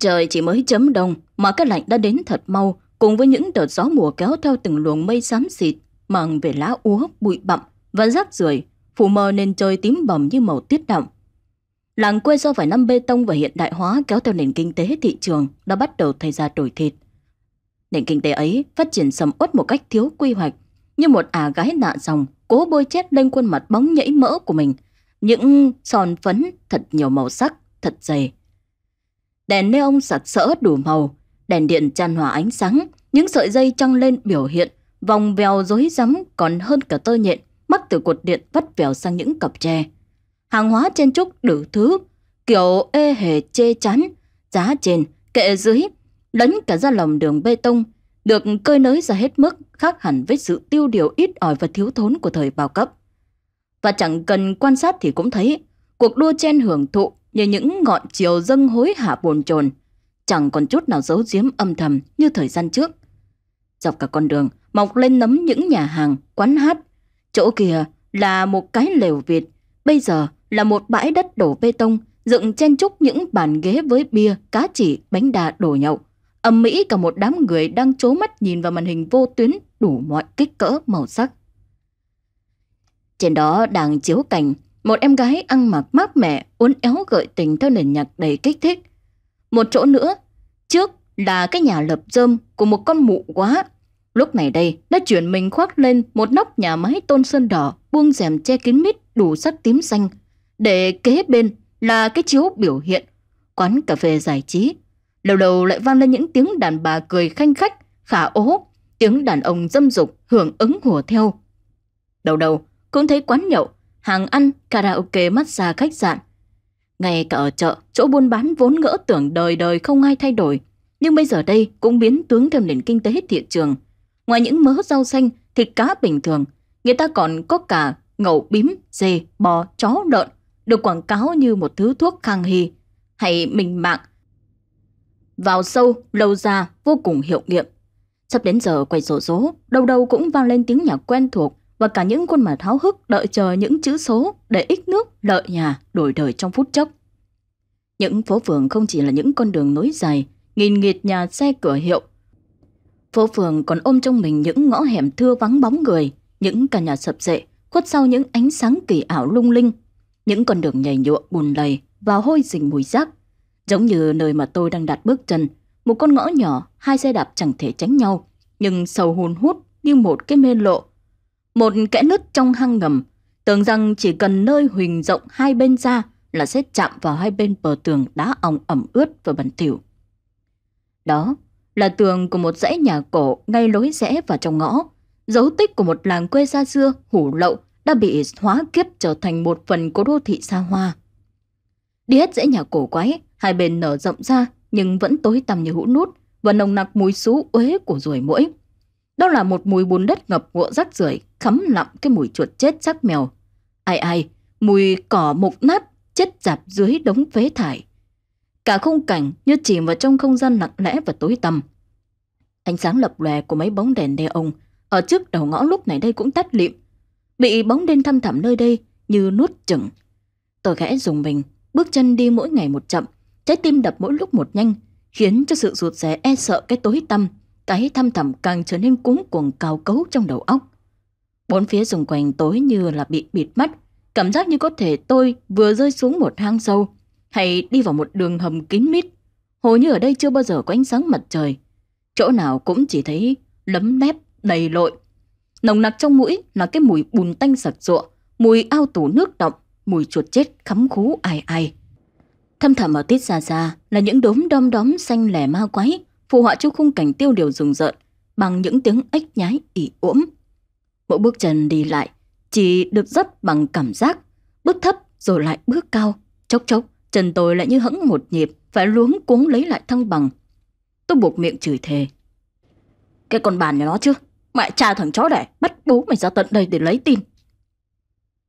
Trời chỉ mới chấm đông mà cái lạnh đã đến thật mau cùng với những đợt gió mùa kéo theo từng luồng mây xám xịt mang về lá úa, bụi bặm và rác rưởi phủ mờ nên trời tím bầm như màu tiết đậm. Làng quê do vài năm bê tông và hiện đại hóa kéo theo nền kinh tế thị trường đã bắt đầu thay ra đổi thịt. Nền kinh tế ấy phát triển sầm uất một cách thiếu quy hoạch, như một ả à gái nạ dòng cố bôi chết lên khuôn mặt bóng nhảy mỡ của mình. Những sòn phấn thật nhiều màu sắc, thật dày, đèn neon sặc sỡ đủ màu, đèn điện tràn hòa ánh sáng, những sợi dây trăng lên biểu hiện vòng vèo rối rắm còn hơn cả tơ nhện mắc từ cột điện vắt vèo sang những cặp tre. Hàng hóa trên trúc đủ thứ, kiểu ê hề chê chắn, giá trên, kệ dưới, lấn cả ra lòng đường bê tông, được cơi nới ra hết mức, khác hẳn với sự tiêu điều ít ỏi và thiếu thốn của thời bao cấp. Và chẳng cần quan sát thì cũng thấy, cuộc đua trên hưởng thụ như những ngọn chiều dâng hối hả bồn chồn chẳng còn chút nào giấu giếm âm thầm như thời gian trước. Dọc cả con đường, mọc lên nấm những nhà hàng, quán hát. Chỗ kia là một cái lều Việt, bây giờ là một bãi đất đổ bê tông, dựng chen chúc những bàn ghế với bia, cá chỉ, bánh đa đổ nhậu. Âm mỹ cả một đám người đang trố mắt nhìn vào màn hình vô tuyến đủ mọi kích cỡ màu sắc. Trên đó đang chiếu cảnh một em gái ăn mặc mát mẻ, uốn éo gợi tình theo nền nhạc đầy kích thích. Một chỗ nữa, trước là cái nhà lập dơm của một con mụ quá. Lúc này đây, đã chuyển mình khoác lên một nóc nhà máy tôn sơn đỏ, buông rèm che kín mít đủ sắc tím xanh. Để kế bên là cái chiếu biểu hiện, quán cà phê giải trí. Đầu đầu lại vang lên những tiếng đàn bà cười khanh khách, khả ố, tiếng đàn ông dâm dục hưởng ứng hùa theo. Đầu đầu cũng thấy quán nhậu hàng ăn, karaoke massage khách sạn. Ngay cả ở chợ, chỗ buôn bán vốn ngỡ tưởng đời đời không ai thay đổi, nhưng bây giờ đây cũng biến tướng theo nền kinh tế thị trường. Ngoài những mớ rau xanh, thịt cá bình thường, người ta còn có cả ngậu bím, dê, bò, chó, lợn, được quảng cáo như một thứ thuốc khang hy hay mình mạng. Vào sâu, lâu ra, vô cùng hiệu nghiệm. Sắp đến giờ quay sổ số, đâu đâu cũng vang lên tiếng nhạc quen thuộc, và cả những khuôn mặt háo hức đợi chờ những chữ số để ít nước lợi nhà đổi đời trong phút chốc. Những phố phường không chỉ là những con đường nối dài, nghìn nghịt nhà xe cửa hiệu. Phố phường còn ôm trong mình những ngõ hẻm thưa vắng bóng người, những căn nhà sập sệ, khuất sau những ánh sáng kỳ ảo lung linh, những con đường nhầy nhụa bùn lầy và hôi rình mùi rác. Giống như nơi mà tôi đang đặt bước chân, một con ngõ nhỏ, hai xe đạp chẳng thể tránh nhau, nhưng sầu hùn hút như một cái mê lộ một kẽ nứt trong hang ngầm, tưởng rằng chỉ cần nơi huỳnh rộng hai bên ra là sẽ chạm vào hai bên bờ tường đá ong ẩm ướt và bẩn thỉu. Đó là tường của một dãy nhà cổ ngay lối rẽ vào trong ngõ, dấu tích của một làng quê xa xưa hủ lậu đã bị hóa kiếp trở thành một phần của đô thị xa hoa. Đi hết dãy nhà cổ quái, hai bên nở rộng ra nhưng vẫn tối tăm như hũ nút và nồng nặc mùi xú uế của ruồi muỗi. Đó là một mùi bùn đất ngập ngụa rác rưởi khắm lặm cái mùi chuột chết xác mèo. Ai ai, mùi cỏ mục nát chết dạp dưới đống phế thải. Cả khung cảnh như chìm vào trong không gian lặng lẽ và tối tăm. Ánh sáng lập lòe của mấy bóng đèn neon ở trước đầu ngõ lúc này đây cũng tắt lịm. Bị bóng đêm thăm thẳm nơi đây như nuốt chửng. Tôi khẽ dùng mình, bước chân đi mỗi ngày một chậm, trái tim đập mỗi lúc một nhanh, khiến cho sự rụt rè e sợ cái tối tăm, cái thăm thẳm càng trở nên cuống cuồng cao cấu trong đầu óc. Bốn phía xung quanh tối như là bị bịt mắt, cảm giác như có thể tôi vừa rơi xuống một hang sâu hay đi vào một đường hầm kín mít. Hồ như ở đây chưa bao giờ có ánh sáng mặt trời. Chỗ nào cũng chỉ thấy lấm lép, đầy lội. Nồng nặc trong mũi là cái mùi bùn tanh sặc sụa, mùi ao tủ nước động, mùi chuột chết khắm khú ai ai. Thâm thẳm ở tít xa xa là những đốm đom đóm xanh lẻ ma quái, phù họa cho khung cảnh tiêu điều rùng rợn bằng những tiếng ếch nhái ỉ uỗm. Mỗi bước chân đi lại chỉ được dấp bằng cảm giác, bước thấp rồi lại bước cao, chốc chốc chân tôi lại như hững một nhịp, phải luống cuống lấy lại thăng bằng. Tôi buộc miệng chửi thề. Cái con bàn nhà nó chứ, mẹ cha thằng chó đẻ bắt bố mày ra tận đây để lấy tin.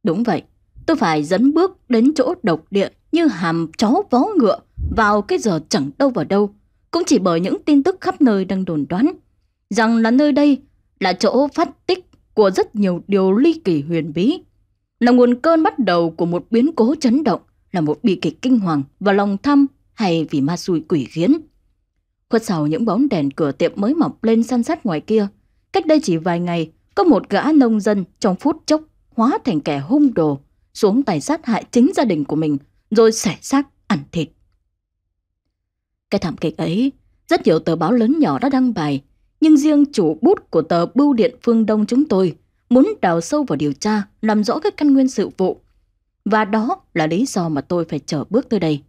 Đúng vậy, tôi phải dẫn bước đến chỗ độc địa như hàm chó vó ngựa vào cái giờ chẳng đâu vào đâu, cũng chỉ bởi những tin tức khắp nơi đang đồn đoán rằng là nơi đây là chỗ phát tích của rất nhiều điều ly kỳ huyền bí, là nguồn cơn bắt đầu của một biến cố chấn động, là một bi kịch kinh hoàng và lòng thăm hay vì ma xui quỷ khiến. Khuất sau những bóng đèn cửa tiệm mới mọc lên săn sát ngoài kia, cách đây chỉ vài ngày, có một gã nông dân trong phút chốc hóa thành kẻ hung đồ, xuống tay sát hại chính gia đình của mình, rồi xẻ xác ăn thịt. Cái thảm kịch ấy, rất nhiều tờ báo lớn nhỏ đã đăng bài nhưng riêng chủ bút của tờ Bưu điện Phương Đông chúng tôi muốn đào sâu vào điều tra, làm rõ các căn nguyên sự vụ. Và đó là lý do mà tôi phải trở bước tới đây.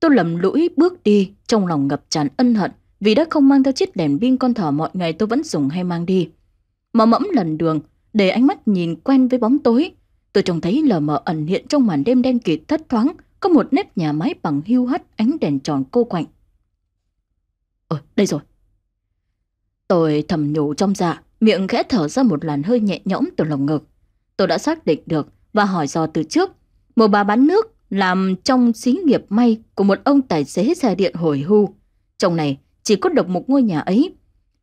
Tôi lầm lũi bước đi, trong lòng ngập tràn ân hận vì đã không mang theo chiếc đèn pin con thỏ mọi ngày tôi vẫn dùng hay mang đi. Mà mẫm lần đường, để ánh mắt nhìn quen với bóng tối, tôi trông thấy lờ mờ ẩn hiện trong màn đêm đen kịt thất thoáng có một nếp nhà mái bằng hưu hắt ánh đèn tròn cô quạnh. Ờ, đây rồi, Tôi thầm nhủ trong dạ, miệng khẽ thở ra một làn hơi nhẹ nhõm từ lồng ngực. Tôi đã xác định được và hỏi dò từ trước. Một bà bán nước làm trong xí nghiệp may của một ông tài xế xe điện hồi hưu. Trong này chỉ có độc một ngôi nhà ấy.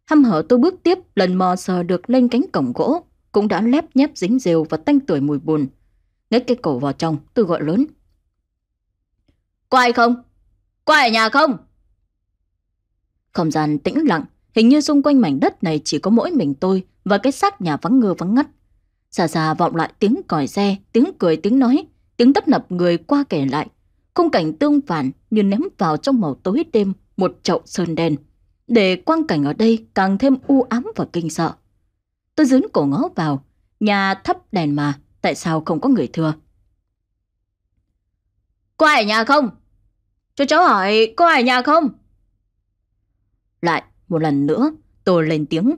Hăm hở tôi bước tiếp lần mò sờ được lên cánh cổng gỗ, cũng đã lép nhép dính rêu và tanh tuổi mùi buồn. Ngách cái cổ vào trong, tôi gọi lớn. Có ai không? Có ai ở nhà không? Không gian tĩnh lặng, Hình như xung quanh mảnh đất này chỉ có mỗi mình tôi và cái xác nhà vắng ngơ vắng ngắt. Xa xa vọng lại tiếng còi xe, tiếng cười, tiếng nói, tiếng tấp nập người qua kể lại. Khung cảnh tương phản như ném vào trong màu tối đêm một chậu sơn đen. Để quang cảnh ở đây càng thêm u ám và kinh sợ. Tôi dướn cổ ngó vào, nhà thấp đèn mà, tại sao không có người thừa Có ai ở nhà không? Cho cháu hỏi có ai ở nhà không? Lại một lần nữa, tôi lên tiếng.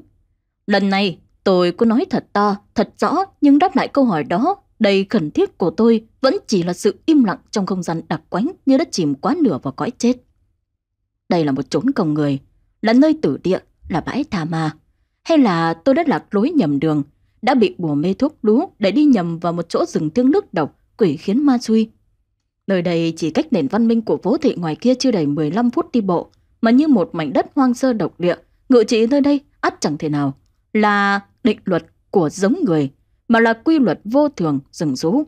Lần này, tôi cứ nói thật to, thật rõ, nhưng đáp lại câu hỏi đó, đầy khẩn thiết của tôi vẫn chỉ là sự im lặng trong không gian đặc quánh như đã chìm quá nửa vào cõi chết. Đây là một chốn công người, là nơi tử địa, là bãi tha ma. Hay là tôi đã lạc lối nhầm đường, đã bị bùa mê thuốc lú để đi nhầm vào một chỗ rừng thương nước độc, quỷ khiến ma suy. Nơi đây chỉ cách nền văn minh của phố thị ngoài kia chưa đầy 15 phút đi bộ, mà như một mảnh đất hoang sơ độc địa, ngự trị nơi đây ắt chẳng thể nào là định luật của giống người, mà là quy luật vô thường rừng rú.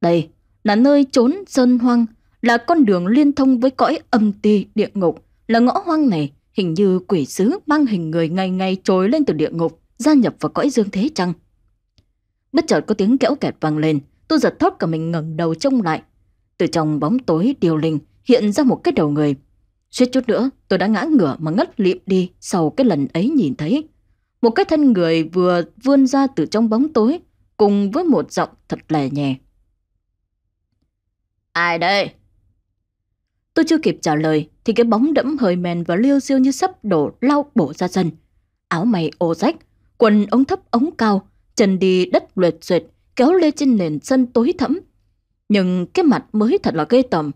Đây là nơi trốn sơn hoang, là con đường liên thông với cõi âm ti địa ngục, là ngõ hoang này hình như quỷ sứ mang hình người ngày ngày trồi lên từ địa ngục, gia nhập vào cõi dương thế chăng? Bất chợt có tiếng kẽo kẹt vang lên, tôi giật thót cả mình ngẩng đầu trông lại. Từ trong bóng tối điều linh hiện ra một cái đầu người, Suýt chút nữa tôi đã ngã ngửa mà ngất liệm đi sau cái lần ấy nhìn thấy. Một cái thân người vừa vươn ra từ trong bóng tối cùng với một giọng thật lè nhè. Ai đây? Tôi chưa kịp trả lời thì cái bóng đẫm hơi men và liêu siêu như sắp đổ lao bổ ra sân. Áo mày ô rách, quần ống thấp ống cao, chân đi đất luệt duyệt kéo lê trên nền sân tối thẫm. Nhưng cái mặt mới thật là ghê tởm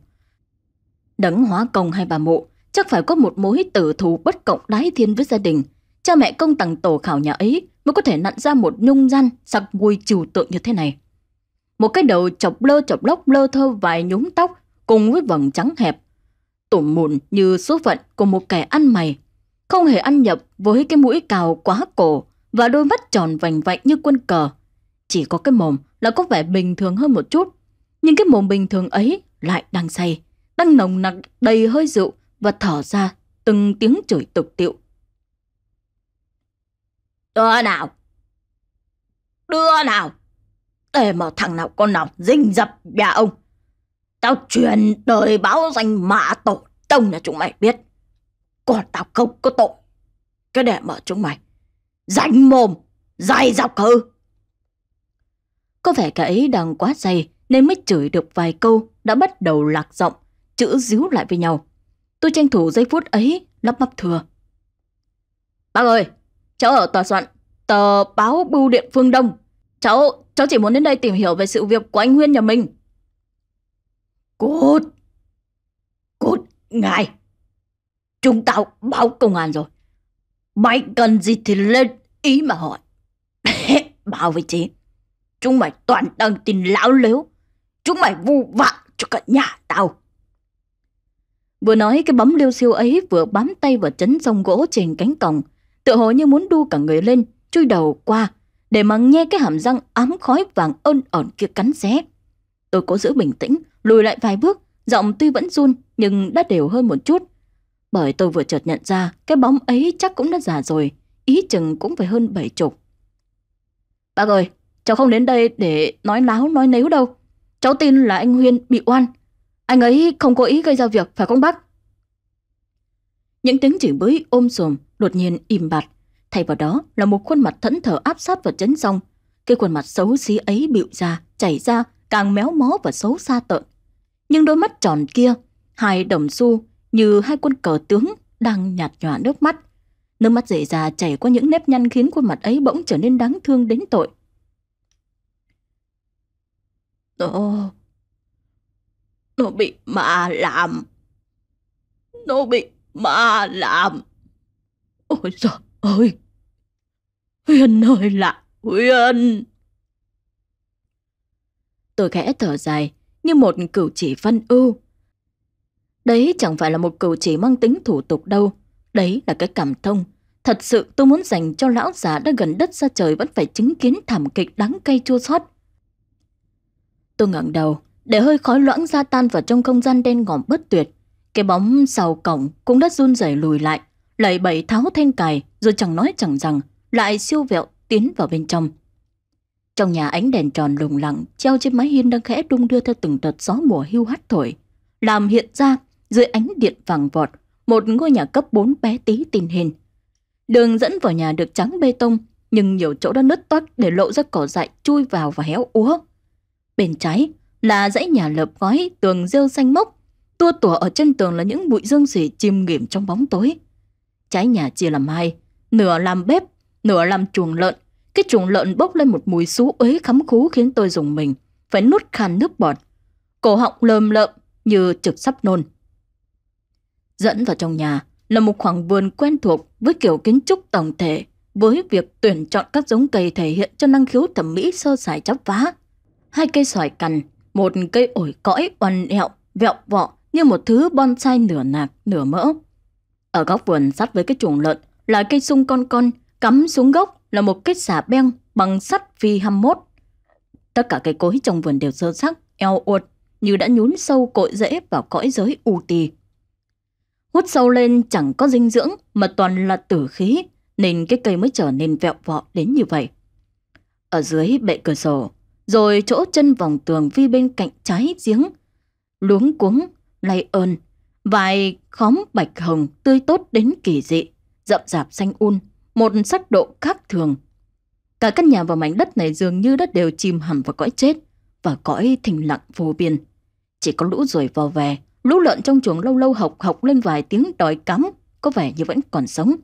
Đấng hóa công hay bà mụ, chắc phải có một mối tử thù bất cộng đái thiên với gia đình. Cha mẹ công tặng tổ khảo nhà ấy mới có thể nặn ra một nhung răn sặc mùi trừu tượng như thế này. Một cái đầu chọc lơ chọc lốc lơ thơ vài nhúng tóc cùng với vầng trắng hẹp. Tủm mụn như số phận của một kẻ ăn mày. Không hề ăn nhập với cái mũi cào quá cổ và đôi mắt tròn vành vạnh như quân cờ. Chỉ có cái mồm là có vẻ bình thường hơn một chút. Nhưng cái mồm bình thường ấy lại đang say đang nồng nặc đầy hơi rượu và thở ra từng tiếng chửi tục tiệu. đưa nào? đưa nào? Để mà thằng nào con nào dinh dập nhà ông. Tao truyền đời báo danh mạ tổ tông là chúng mày biết. Còn tao không có tội. Cái để mở chúng mày rảnh mồm, dài dọc hư. Có vẻ cái ấy đang quá dày nên mới chửi được vài câu đã bắt đầu lạc giọng chữ díu lại với nhau. Tôi tranh thủ giây phút ấy, lắp bắp thừa. Bác ơi, cháu ở tòa soạn, tờ báo bưu điện phương Đông. Cháu, cháu chỉ muốn đến đây tìm hiểu về sự việc của anh Huyên nhà mình. Cút! Cút, ngài! Chúng tao báo công an rồi. Mày cần gì thì lên ý mà hỏi. bảo với chị, chúng mày toàn đăng tin lão lếu. Chúng mày vu vạ cho cả nhà tao. Vừa nói cái bấm liêu siêu ấy vừa bám tay vào chấn sông gỗ trên cánh cổng, tựa hồ như muốn đu cả người lên, chui đầu qua, để mà nghe cái hàm răng ám khói vàng ơn ẩn kia cắn xé. Tôi cố giữ bình tĩnh, lùi lại vài bước, giọng tuy vẫn run nhưng đã đều hơn một chút. Bởi tôi vừa chợt nhận ra cái bóng ấy chắc cũng đã già rồi, ý chừng cũng phải hơn bảy chục. Bác ơi, cháu không đến đây để nói láo nói nếu đâu. Cháu tin là anh Huyên bị oan, anh ấy không có ý gây ra việc, phải không bác? Những tiếng chửi bới ôm sồm đột nhiên im bặt. Thay vào đó là một khuôn mặt thẫn thờ áp sát vào chấn song Cái khuôn mặt xấu xí ấy bịu ra, chảy ra, càng méo mó và xấu xa tợn. Nhưng đôi mắt tròn kia, hai đồng xu như hai quân cờ tướng đang nhạt nhòa nước mắt. Nước mắt rỉ ra chảy qua những nếp nhăn khiến khuôn mặt ấy bỗng trở nên đáng thương đến tội. Ồ, nó bị ma làm. Nó bị ma làm. Ôi trời ơi. huyền ơi là huyền, Tôi khẽ thở dài như một cử chỉ văn ưu. Đấy chẳng phải là một cử chỉ mang tính thủ tục đâu. Đấy là cái cảm thông. Thật sự tôi muốn dành cho lão già đã gần đất ra trời vẫn phải chứng kiến thảm kịch đáng cay chua xót. Tôi ngẩng đầu, để hơi khói loãng ra tan vào trong không gian đen ngòm bất tuyệt. Cái bóng sau cổng cũng đã run rẩy lùi lại, lẩy bẩy tháo thanh cài rồi chẳng nói chẳng rằng lại siêu vẹo tiến vào bên trong. Trong nhà ánh đèn tròn lùng lặng treo trên mái hiên đang khẽ đung đưa theo từng đợt gió mùa hưu hắt thổi, làm hiện ra dưới ánh điện vàng vọt một ngôi nhà cấp 4 bé tí tình hình. Đường dẫn vào nhà được trắng bê tông, nhưng nhiều chỗ đã nứt toát để lộ ra cỏ dại chui vào và héo úa. Bên trái là dãy nhà lợp gói, tường rêu xanh mốc. Tua tủa ở chân tường là những bụi dương xỉ chìm nghỉm trong bóng tối. Trái nhà chia làm hai, nửa làm bếp, nửa làm chuồng lợn. Cái chuồng lợn bốc lên một mùi xú uế khắm khú khiến tôi dùng mình, phải nuốt khan nước bọt. Cổ họng lơm lợm như trực sắp nôn. Dẫn vào trong nhà là một khoảng vườn quen thuộc với kiểu kiến trúc tổng thể, với việc tuyển chọn các giống cây thể hiện cho năng khiếu thẩm mỹ sơ sài chắp vá. Hai cây xoài cằn một cây ổi cõi oằn ẹo, vẹo vọ như một thứ bonsai nửa nạc, nửa mỡ. Ở góc vườn sát với cái chuồng lợn là cây sung con con, cắm xuống gốc là một cái xà beng bằng sắt phi 21. Tất cả cây cối trong vườn đều sơ sắc, eo uột, như đã nhún sâu cội rễ vào cõi giới u tì. Hút sâu lên chẳng có dinh dưỡng mà toàn là tử khí, nên cái cây mới trở nên vẹo vọ đến như vậy. Ở dưới bệ cửa sổ, rồi chỗ chân vòng tường vi bên cạnh trái giếng. Luống cuống, lay ơn, vài khóm bạch hồng tươi tốt đến kỳ dị, rậm rạp xanh un, một sắc độ khác thường. Cả căn nhà và mảnh đất này dường như đất đều chìm hẳn vào cõi chết và cõi thình lặng vô biên. Chỉ có lũ ruồi vò về, lũ lợn trong chuồng lâu lâu học học lên vài tiếng đòi cắm, có vẻ như vẫn còn sống.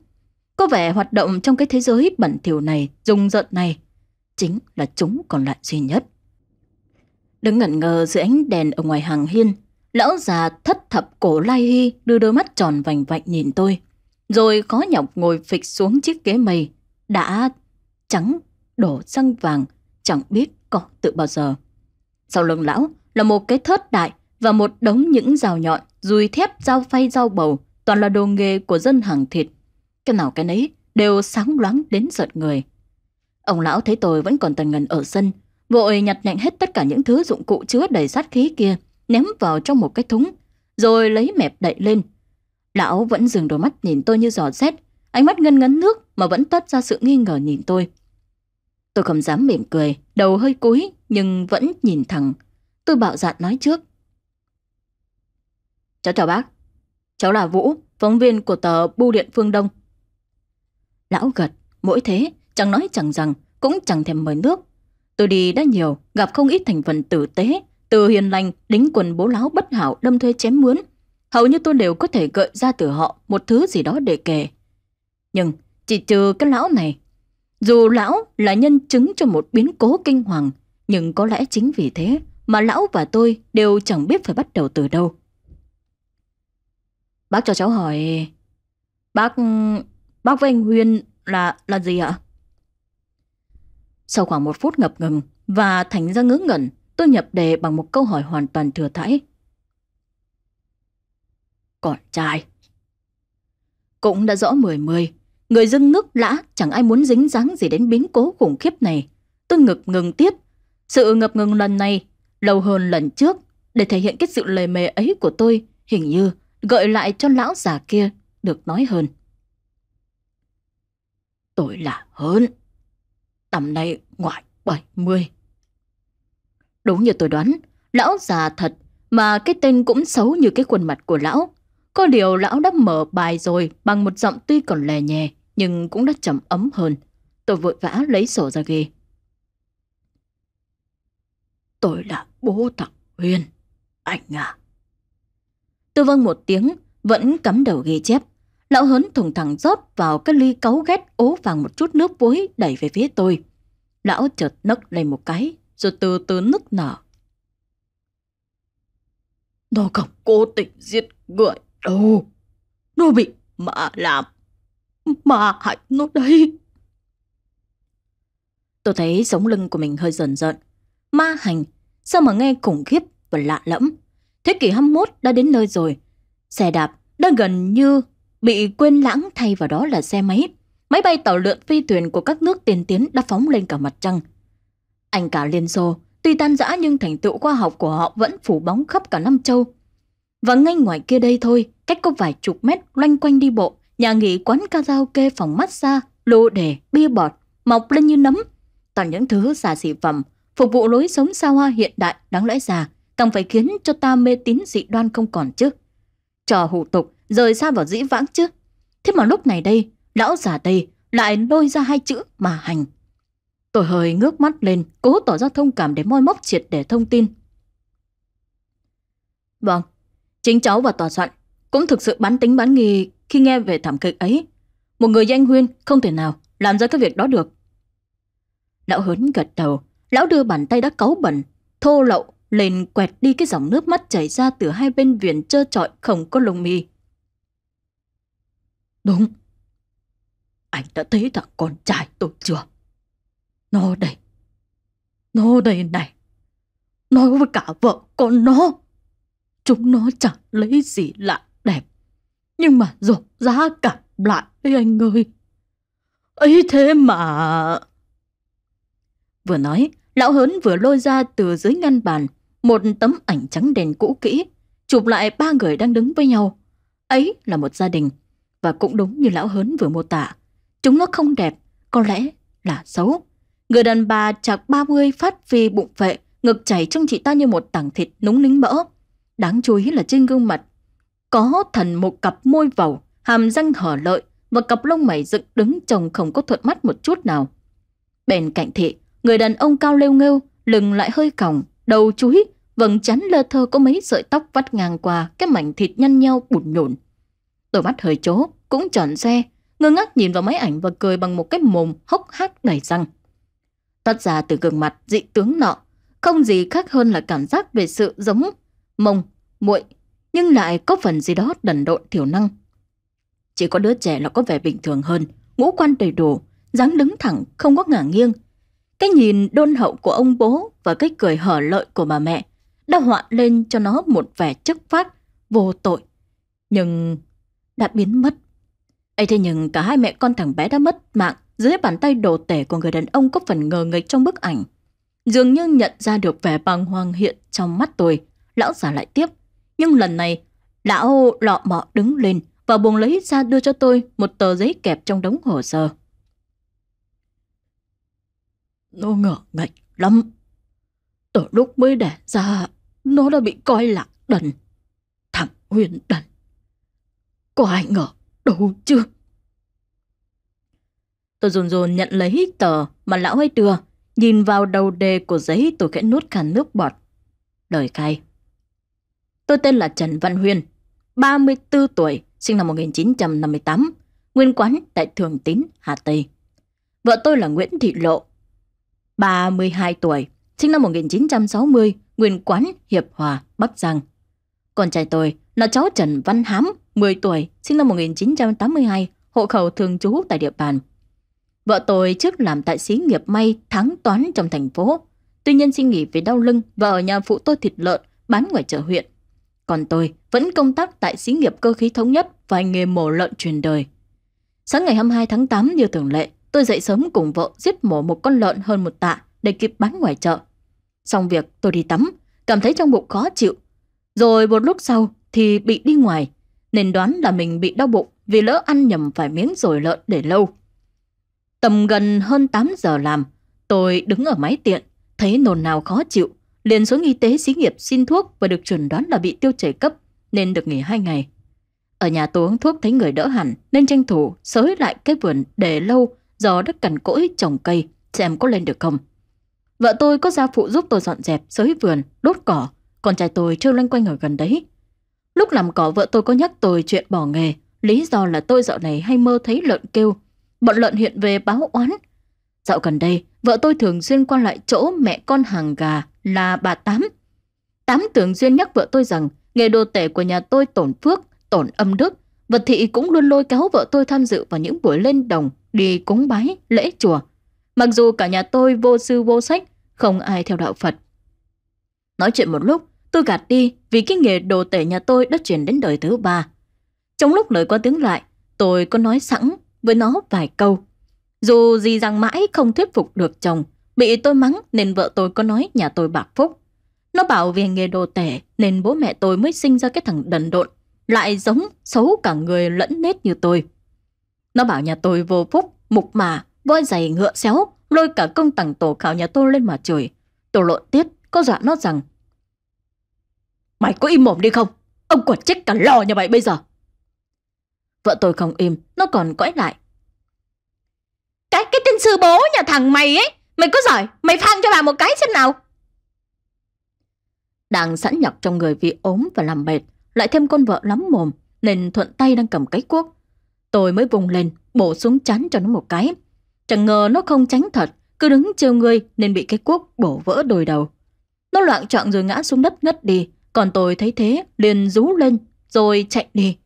Có vẻ hoạt động trong cái thế giới bẩn thỉu này, rùng rợn này chính là chúng còn lại duy nhất. Đứng ngẩn ngơ dưới ánh đèn ở ngoài hàng hiên, lão già thất thập cổ lai hy đưa đôi mắt tròn vành vạnh nhìn tôi, rồi khó nhọc ngồi phịch xuống chiếc ghế mây, đã trắng, đổ răng vàng, chẳng biết có tự bao giờ. Sau lưng lão là một cái thớt đại và một đống những rào nhọn, dùi thép, dao phay, dao bầu, toàn là đồ nghề của dân hàng thịt. Cái nào cái nấy đều sáng loáng đến giật người. Ông lão thấy tôi vẫn còn tần ngần ở sân, vội nhặt nhạnh hết tất cả những thứ dụng cụ chứa đầy sát khí kia, ném vào trong một cái thúng, rồi lấy mẹp đậy lên. Lão vẫn dừng đôi mắt nhìn tôi như giò xét, ánh mắt ngân ngấn nước mà vẫn toát ra sự nghi ngờ nhìn tôi. Tôi không dám mỉm cười, đầu hơi cúi nhưng vẫn nhìn thẳng. Tôi bạo dạn nói trước. Cháu chào bác, cháu là Vũ, phóng viên của tờ Bưu điện Phương Đông. Lão gật, mỗi thế chẳng nói chẳng rằng, cũng chẳng thèm mời nước. Tôi đi đã nhiều, gặp không ít thành phần tử tế, từ hiền lành đến quần bố láo bất hảo đâm thuê chém mướn. Hầu như tôi đều có thể gợi ra từ họ một thứ gì đó để kể. Nhưng chỉ trừ cái lão này, dù lão là nhân chứng cho một biến cố kinh hoàng, nhưng có lẽ chính vì thế mà lão và tôi đều chẳng biết phải bắt đầu từ đâu. Bác cho cháu hỏi, bác bác với anh Huyên là là gì ạ? Sau khoảng một phút ngập ngừng và thành ra ngớ ngẩn, tôi nhập đề bằng một câu hỏi hoàn toàn thừa thãi. Còn trai. Cũng đã rõ mười mười, người dưng nước lã chẳng ai muốn dính dáng gì đến biến cố khủng khiếp này. Tôi ngập ngừng tiếp. Sự ngập ngừng lần này lâu hơn lần trước để thể hiện cái sự lề mề ấy của tôi hình như gợi lại cho lão già kia được nói hơn. Tôi là hơn năm nay ngoài 70. Đúng như tôi đoán, lão già thật mà cái tên cũng xấu như cái khuôn mặt của lão. Có điều lão đã mở bài rồi bằng một giọng tuy còn lè nhè nhưng cũng đã trầm ấm hơn. Tôi vội vã lấy sổ ra ghi. Tôi là bố thằng Huyên, anh à. Tôi vâng một tiếng, vẫn cắm đầu ghi chép. Lão hớn thùng thẳng rót vào cái ly cáu ghét ố vàng một chút nước vối đẩy về phía tôi. Lão chợt nấc lên một cái, rồi từ từ nức nở. Nó không cố tình giết người đâu. Nó bị mà làm, mà hại nó đây. Tôi thấy sống lưng của mình hơi dần dần. Ma hành, sao mà nghe khủng khiếp và lạ lẫm. Thế kỷ 21 đã đến nơi rồi. Xe đạp đang gần như bị quên lãng thay vào đó là xe máy. Máy bay tàu lượn phi thuyền của các nước tiên tiến đã phóng lên cả mặt trăng. Anh cả Liên Xô tuy tan rã nhưng thành tựu khoa học của họ vẫn phủ bóng khắp cả nam châu. Và ngay ngoài kia đây thôi, cách có vài chục mét loanh quanh đi bộ, nhà nghỉ quán karaoke phòng massage, lô đề, bia bọt, mọc lên như nấm. Toàn những thứ xà xỉ phẩm, phục vụ lối sống xa hoa hiện đại đáng lẽ già, càng phải khiến cho ta mê tín dị đoan không còn chứ. Trò hủ tục rời xa vào dĩ vãng chứ. Thế mà lúc này đây, lão già đây lại lôi ra hai chữ mà hành. Tôi hơi ngước mắt lên, cố tỏ ra thông cảm để moi móc triệt để thông tin. Vâng, chính cháu và tòa soạn cũng thực sự bán tính bán nghi khi nghe về thảm kịch ấy. Một người danh Huyên không thể nào làm ra cái việc đó được. Lão hớn gật đầu, lão đưa bàn tay đã cấu bẩn, thô lậu, lên quẹt đi cái dòng nước mắt chảy ra từ hai bên viền trơ trọi không có lông mì. Đúng. Anh đã thấy thằng con trai tôi chưa? Nó đây. Nó đây này. Nói với cả vợ con nó. Chúng nó chẳng lấy gì lạ đẹp. Nhưng mà rộp giá cả lại với anh ơi. ấy thế mà... Vừa nói, lão hớn vừa lôi ra từ dưới ngăn bàn một tấm ảnh trắng đèn cũ kỹ, chụp lại ba người đang đứng với nhau. Ấy là một gia đình và cũng đúng như lão hớn vừa mô tả, chúng nó không đẹp, có lẽ là xấu. Người đàn bà chạc 30 phát vì bụng vệ, ngực chảy trong chị ta như một tảng thịt núng nính mỡ. Đáng chú ý là trên gương mặt có thần một cặp môi vầu, hàm răng hở lợi và cặp lông mày dựng đứng chồng không có thuận mắt một chút nào. Bên cạnh thị, người đàn ông cao lêu nghêu, lưng lại hơi còng, đầu chúi, vầng chắn lơ thơ có mấy sợi tóc vắt ngang qua cái mảnh thịt nhăn nhau bụt nhộn. Đôi mắt hơi chố, cũng tròn xe, ngơ ngác nhìn vào máy ảnh và cười bằng một cái mồm hốc hác đầy răng. Toát ra từ gương mặt dị tướng nọ, không gì khác hơn là cảm giác về sự giống, mông, muội nhưng lại có phần gì đó đần độn thiểu năng. Chỉ có đứa trẻ là có vẻ bình thường hơn, ngũ quan đầy đủ, dáng đứng thẳng, không có ngả nghiêng. Cái nhìn đôn hậu của ông bố và cái cười hở lợi của bà mẹ đã họa lên cho nó một vẻ chất phát, vô tội. Nhưng đã biến mất. ấy thế nhưng cả hai mẹ con thằng bé đã mất mạng dưới bàn tay đồ tể của người đàn ông có phần ngờ nghịch trong bức ảnh. Dường như nhận ra được vẻ bàng hoàng hiện trong mắt tôi, lão giả lại tiếp. Nhưng lần này, lão lọ mọ đứng lên và buồn lấy ra đưa cho tôi một tờ giấy kẹp trong đống hồ sơ. Nó ngờ nghịch lắm. Từ lúc mới đẻ ra, nó đã bị coi là đần. Thằng Huyền đần. Có ai ngờ đâu chưa Tôi rồn rồn nhận lấy tờ mà lão ấy đưa Nhìn vào đầu đề của giấy tôi khẽ nuốt cả nước bọt Lời khai Tôi tên là Trần Văn Huyên 34 tuổi, sinh năm 1958 Nguyên quán tại Thường Tín, Hà Tây Vợ tôi là Nguyễn Thị Lộ 32 tuổi, sinh năm 1960 Nguyên quán Hiệp Hòa, Bắc Giang Con trai tôi là cháu Trần Văn Hám 10 tuổi, sinh năm 1982, hộ khẩu thường trú tại địa bàn. Vợ tôi trước làm tại xí nghiệp may thắng toán trong thành phố. Tuy nhiên xin nghỉ vì đau lưng và ở nhà phụ tôi thịt lợn, bán ngoài chợ huyện. Còn tôi vẫn công tác tại xí nghiệp cơ khí thống nhất và nghề mổ lợn truyền đời. Sáng ngày 22 tháng 8 như thường lệ, tôi dậy sớm cùng vợ giết mổ một con lợn hơn một tạ để kịp bán ngoài chợ. Xong việc tôi đi tắm, cảm thấy trong bụng khó chịu. Rồi một lúc sau thì bị đi ngoài, nên đoán là mình bị đau bụng vì lỡ ăn nhầm phải miếng dồi lợn để lâu. Tầm gần hơn 8 giờ làm, tôi đứng ở máy tiện, thấy nồn nào khó chịu, liền xuống y tế xí nghiệp xin thuốc và được chuẩn đoán là bị tiêu chảy cấp nên được nghỉ 2 ngày. Ở nhà tôi uống thuốc thấy người đỡ hẳn nên tranh thủ sới lại cái vườn để lâu do đất cằn cỗi trồng cây xem có lên được không. Vợ tôi có gia phụ giúp tôi dọn dẹp sới vườn, đốt cỏ, còn trai tôi trêu loanh quanh ở gần đấy Lúc làm cỏ vợ tôi có nhắc tôi chuyện bỏ nghề, lý do là tôi dạo này hay mơ thấy lợn kêu. Bọn lợn hiện về báo oán. Dạo gần đây, vợ tôi thường xuyên qua lại chỗ mẹ con hàng gà là bà Tám. Tám thường xuyên nhắc vợ tôi rằng nghề đồ tể của nhà tôi tổn phước, tổn âm đức. Vật thị cũng luôn lôi kéo vợ tôi tham dự vào những buổi lên đồng, đi cúng bái, lễ chùa. Mặc dù cả nhà tôi vô sư vô sách, không ai theo đạo Phật. Nói chuyện một lúc, Tôi gạt đi vì cái nghề đồ tể nhà tôi đã chuyển đến đời thứ ba. Trong lúc lời qua tiếng lại, tôi có nói sẵn với nó vài câu. Dù gì rằng mãi không thuyết phục được chồng, bị tôi mắng nên vợ tôi có nói nhà tôi bạc phúc. Nó bảo vì nghề đồ tể nên bố mẹ tôi mới sinh ra cái thằng đần độn, lại giống xấu cả người lẫn nết như tôi. Nó bảo nhà tôi vô phúc, mục mà, voi giày ngựa xéo, lôi cả công tằng tổ khảo nhà tôi lên mà chửi. tổ lộn tiết, có dọa nó rằng Mày có im mồm đi không? Ông còn chết cả lò nhà mày bây giờ. Vợ tôi không im, nó còn cõi lại. Cái cái tên sư bố nhà thằng mày ấy, mày có giỏi, mày phang cho bà một cái xem nào. Đang sẵn nhọc trong người vì ốm và làm mệt, lại thêm con vợ lắm mồm, nên thuận tay đang cầm cái cuốc. Tôi mới vùng lên, bổ xuống chán cho nó một cái. Chẳng ngờ nó không tránh thật, cứ đứng trêu người nên bị cái cuốc bổ vỡ đồi đầu. Nó loạn trọng rồi ngã xuống đất ngất đi. Còn tôi thấy thế, liền rú lên, rồi chạy đi.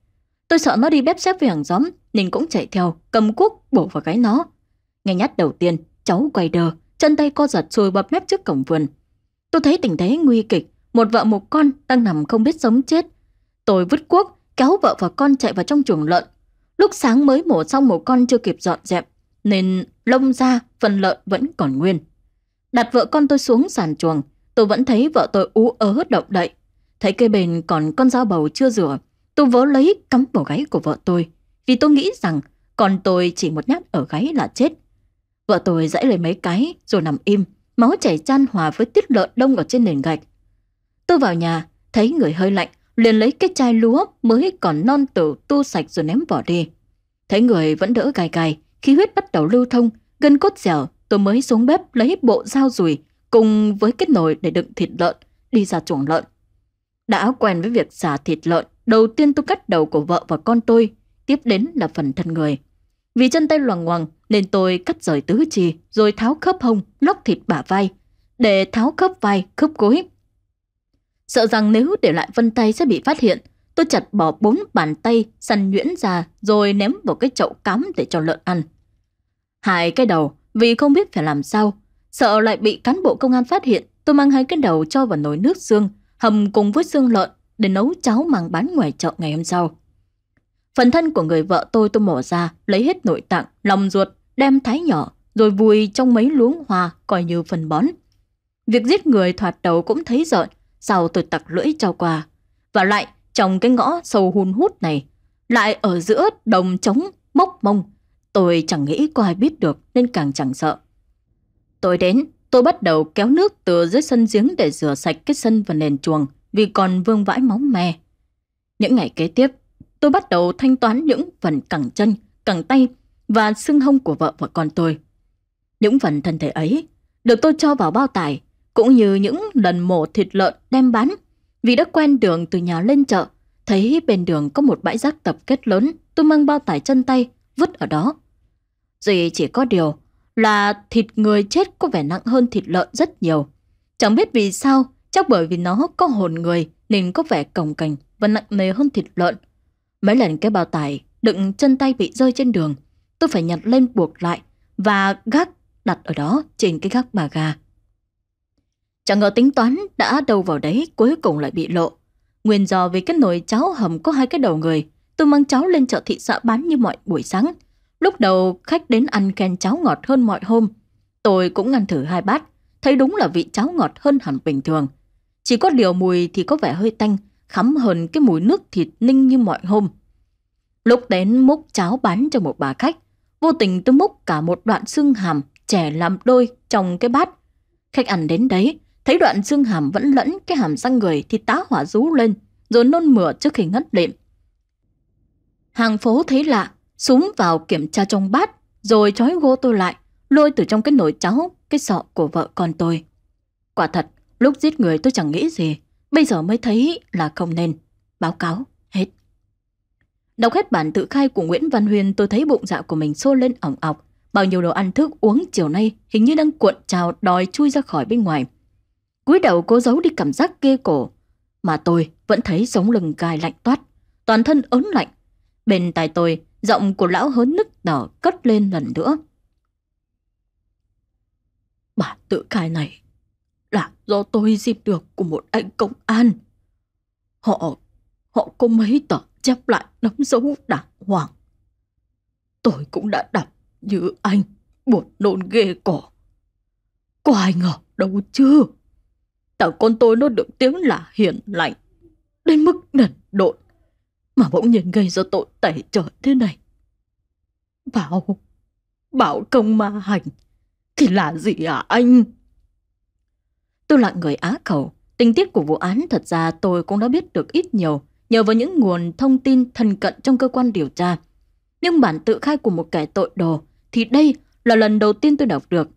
Tôi sợ nó đi bếp xếp với hàng xóm, nên cũng chạy theo, cầm cuốc bổ vào cái nó. Ngay nhát đầu tiên, cháu quay đờ, chân tay co giật rồi bập mép trước cổng vườn. Tôi thấy tình thế nguy kịch, một vợ một con đang nằm không biết sống chết. Tôi vứt cuốc, kéo vợ và con chạy vào trong chuồng lợn. Lúc sáng mới mổ xong một con chưa kịp dọn dẹp, nên lông da, phần lợn vẫn còn nguyên. Đặt vợ con tôi xuống sàn chuồng, tôi vẫn thấy vợ tôi ú ớ động đậy. Thấy cây bền còn con dao bầu chưa rửa, tôi vớ lấy cắm vào gáy của vợ tôi. Vì tôi nghĩ rằng còn tôi chỉ một nhát ở gáy là chết. Vợ tôi dãy lấy mấy cái rồi nằm im, máu chảy chan hòa với tiết lợn đông ở trên nền gạch. Tôi vào nhà, thấy người hơi lạnh, liền lấy cái chai lúa mới còn non tử tu sạch rồi ném vỏ đi. Thấy người vẫn đỡ gài gài, khí huyết bắt đầu lưu thông, gân cốt dẻo, tôi mới xuống bếp lấy bộ dao rùi cùng với cái nồi để đựng thịt lợn, đi ra chuồng lợn. Đã quen với việc xả thịt lợn, đầu tiên tôi cắt đầu của vợ và con tôi, tiếp đến là phần thân người. Vì chân tay loằng ngoằng nên tôi cắt rời tứ chi rồi tháo khớp hông, lóc thịt bả vai, để tháo khớp vai, khớp gối. Sợ rằng nếu để lại vân tay sẽ bị phát hiện, tôi chặt bỏ bốn bàn tay săn nhuyễn ra rồi ném vào cái chậu cắm để cho lợn ăn. Hai cái đầu, vì không biết phải làm sao, sợ lại bị cán bộ công an phát hiện, tôi mang hai cái đầu cho vào nồi nước xương hầm cùng với xương lợn để nấu cháo màng bán ngoài chợ ngày hôm sau. Phần thân của người vợ tôi tôi mổ ra, lấy hết nội tạng, lòng ruột, đem thái nhỏ, rồi vùi trong mấy luống hoa coi như phần bón. Việc giết người thoạt đầu cũng thấy giận, sau tôi tặc lưỡi cho qua. Và lại, trong cái ngõ sâu hun hút này, lại ở giữa đồng trống, mốc mông, tôi chẳng nghĩ có ai biết được nên càng chẳng sợ. Tôi đến, Tôi bắt đầu kéo nước từ dưới sân giếng để rửa sạch cái sân và nền chuồng vì còn vương vãi máu me. Những ngày kế tiếp, tôi bắt đầu thanh toán những phần cẳng chân, cẳng tay và xương hông của vợ và con tôi. Những phần thân thể ấy được tôi cho vào bao tải, cũng như những lần mổ thịt lợn đem bán. Vì đã quen đường từ nhà lên chợ, thấy bên đường có một bãi rác tập kết lớn, tôi mang bao tải chân tay, vứt ở đó. Rồi chỉ có điều, là thịt người chết có vẻ nặng hơn thịt lợn rất nhiều. Chẳng biết vì sao, chắc bởi vì nó có hồn người nên có vẻ cồng cành và nặng nề hơn thịt lợn. Mấy lần cái bao tải đựng chân tay bị rơi trên đường, tôi phải nhặt lên buộc lại và gác đặt ở đó trên cái gác bà gà. Chẳng ngờ tính toán đã đâu vào đấy cuối cùng lại bị lộ. Nguyên do vì cái nồi cháo hầm có hai cái đầu người, tôi mang cháo lên chợ thị xã bán như mọi buổi sáng – Lúc đầu khách đến ăn khen cháo ngọt hơn mọi hôm. Tôi cũng ăn thử hai bát, thấy đúng là vị cháo ngọt hơn hẳn bình thường. Chỉ có điều mùi thì có vẻ hơi tanh, khắm hơn cái mùi nước thịt ninh như mọi hôm. Lúc đến múc cháo bán cho một bà khách, vô tình tôi múc cả một đoạn xương hàm chẻ làm đôi trong cái bát. Khách ăn đến đấy, thấy đoạn xương hàm vẫn lẫn cái hàm răng người thì tá hỏa rú lên, rồi nôn mửa trước khi ngất lịm. Hàng phố thấy lạ, súng vào kiểm tra trong bát, rồi trói gô tôi lại, lôi từ trong cái nồi cháo, cái sọ của vợ con tôi. Quả thật, lúc giết người tôi chẳng nghĩ gì, bây giờ mới thấy là không nên. Báo cáo, hết. Đọc hết bản tự khai của Nguyễn Văn Huyền tôi thấy bụng dạ của mình sôi lên ỏng ọc. Bao nhiêu đồ ăn thức uống chiều nay hình như đang cuộn trào đòi chui ra khỏi bên ngoài. cúi đầu cố giấu đi cảm giác ghê cổ. Mà tôi vẫn thấy sống lừng gai lạnh toát, toàn thân ớn lạnh. Bên tai tôi Giọng của lão hớn nức nở cất lên lần nữa. Bản tự khai này là do tôi dịp được của một anh công an. Họ, họ có mấy tờ chép lại đóng dấu đàng hoàng. Tôi cũng đã đọc như anh, buồn nôn ghê cỏ. Có ai ngờ đâu chứ? Thằng con tôi nó được tiếng là hiền lành, đến mức nần độn mà bỗng nhiên gây ra tội tẩy trời thế này. Bảo, bảo công ma hành thì là gì à anh? Tôi là người Á khẩu, tình tiết của vụ án thật ra tôi cũng đã biết được ít nhiều nhờ vào những nguồn thông tin thân cận trong cơ quan điều tra. Nhưng bản tự khai của một kẻ tội đồ thì đây là lần đầu tiên tôi đọc được.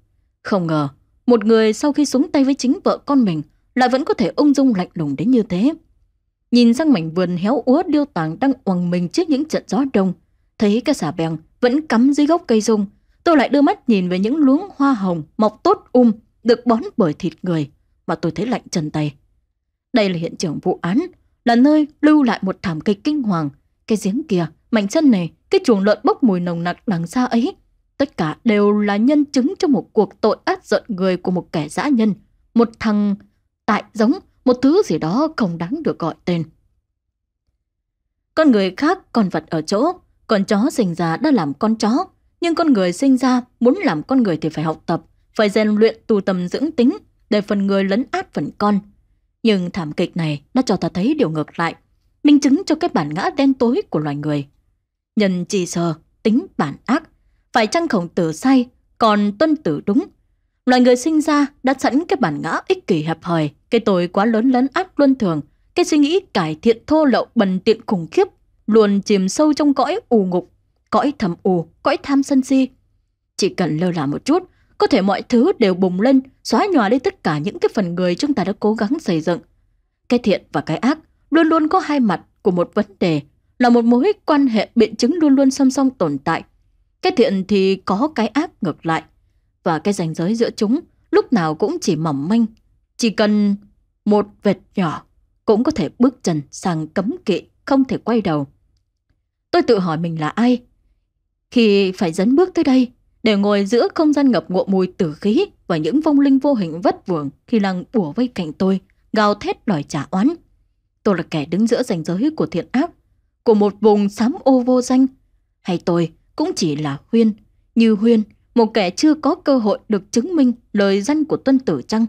Không ngờ, một người sau khi súng tay với chính vợ con mình lại vẫn có thể ung dung lạnh lùng đến như thế. Nhìn sang mảnh vườn héo úa điêu tàng đang oằng mình trước những trận gió đông, thấy cái xà bèng vẫn cắm dưới gốc cây rung, tôi lại đưa mắt nhìn về những luống hoa hồng mọc tốt um được bón bởi thịt người mà tôi thấy lạnh chân tay. Đây là hiện trường vụ án, là nơi lưu lại một thảm kịch kinh hoàng. Cái giếng kia, mảnh chân này, cái chuồng lợn bốc mùi nồng nặc đằng xa ấy, tất cả đều là nhân chứng cho một cuộc tội ác giận người của một kẻ dã nhân, một thằng tại giống một thứ gì đó không đáng được gọi tên. Con người khác còn vật ở chỗ, con chó sinh ra đã làm con chó, nhưng con người sinh ra muốn làm con người thì phải học tập, phải rèn luyện tu tâm dưỡng tính để phần người lấn át phần con. Nhưng thảm kịch này đã cho ta thấy điều ngược lại, minh chứng cho cái bản ngã đen tối của loài người. Nhân chỉ sờ, tính bản ác, phải chăng khổng tử sai, còn tuân tử đúng, Loài người sinh ra đã sẵn cái bản ngã ích kỷ hẹp hòi, cái tôi quá lớn lấn át luân thường, cái suy nghĩ cải thiện thô lậu bần tiện khủng khiếp, luôn chìm sâu trong cõi ù ngục, cõi thầm ù, cõi tham sân si. Chỉ cần lơ là một chút, có thể mọi thứ đều bùng lên, xóa nhòa đi tất cả những cái phần người chúng ta đã cố gắng xây dựng. Cái thiện và cái ác luôn luôn có hai mặt của một vấn đề, là một mối quan hệ biện chứng luôn luôn song song tồn tại. Cái thiện thì có cái ác ngược lại và cái ranh giới giữa chúng lúc nào cũng chỉ mỏng manh. Chỉ cần một vệt nhỏ cũng có thể bước chân sang cấm kỵ, không thể quay đầu. Tôi tự hỏi mình là ai? Khi phải dấn bước tới đây, để ngồi giữa không gian ngập ngụa mùi tử khí và những vong linh vô hình vất vưởng khi đang bùa vây cạnh tôi, gào thét đòi trả oán. Tôi là kẻ đứng giữa ranh giới của thiện ác, của một vùng sám ô vô danh. Hay tôi cũng chỉ là Huyên, như Huyên, một kẻ chưa có cơ hội được chứng minh lời danh của tuân tử chăng?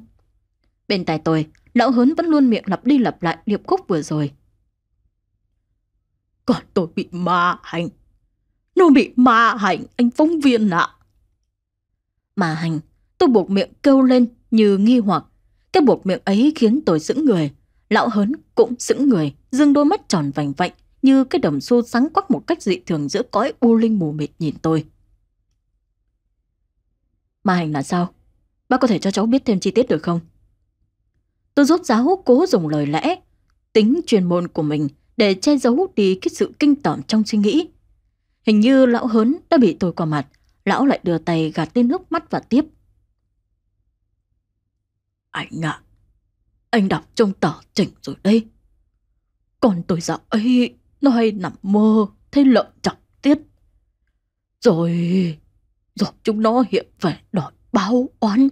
Bên tai tôi, lão hớn vẫn luôn miệng lặp đi lặp lại điệp khúc vừa rồi. Còn tôi bị ma hành. Nó bị ma hành, anh phóng viên ạ. À. Ma hành, tôi buộc miệng kêu lên như nghi hoặc. Cái buộc miệng ấy khiến tôi sững người. Lão hớn cũng sững người, dương đôi mắt tròn vành vạnh như cái đầm xô sáng quắc một cách dị thường giữa cõi u linh mù mịt nhìn tôi mà hành là sao? Bác có thể cho cháu biết thêm chi tiết được không? Tôi rốt giáo cố dùng lời lẽ, tính chuyên môn của mình để che giấu đi cái sự kinh tởm trong suy nghĩ. Hình như lão hớn đã bị tôi qua mặt, lão lại đưa tay gạt tia nước mắt và tiếp. Anh ạ, à, anh đọc trong tờ chỉnh rồi đây. Còn tôi dạo ấy, nó hay nằm mơ, thấy lợn chọc tiết. Rồi rồi chúng nó hiện về đòi báo oán.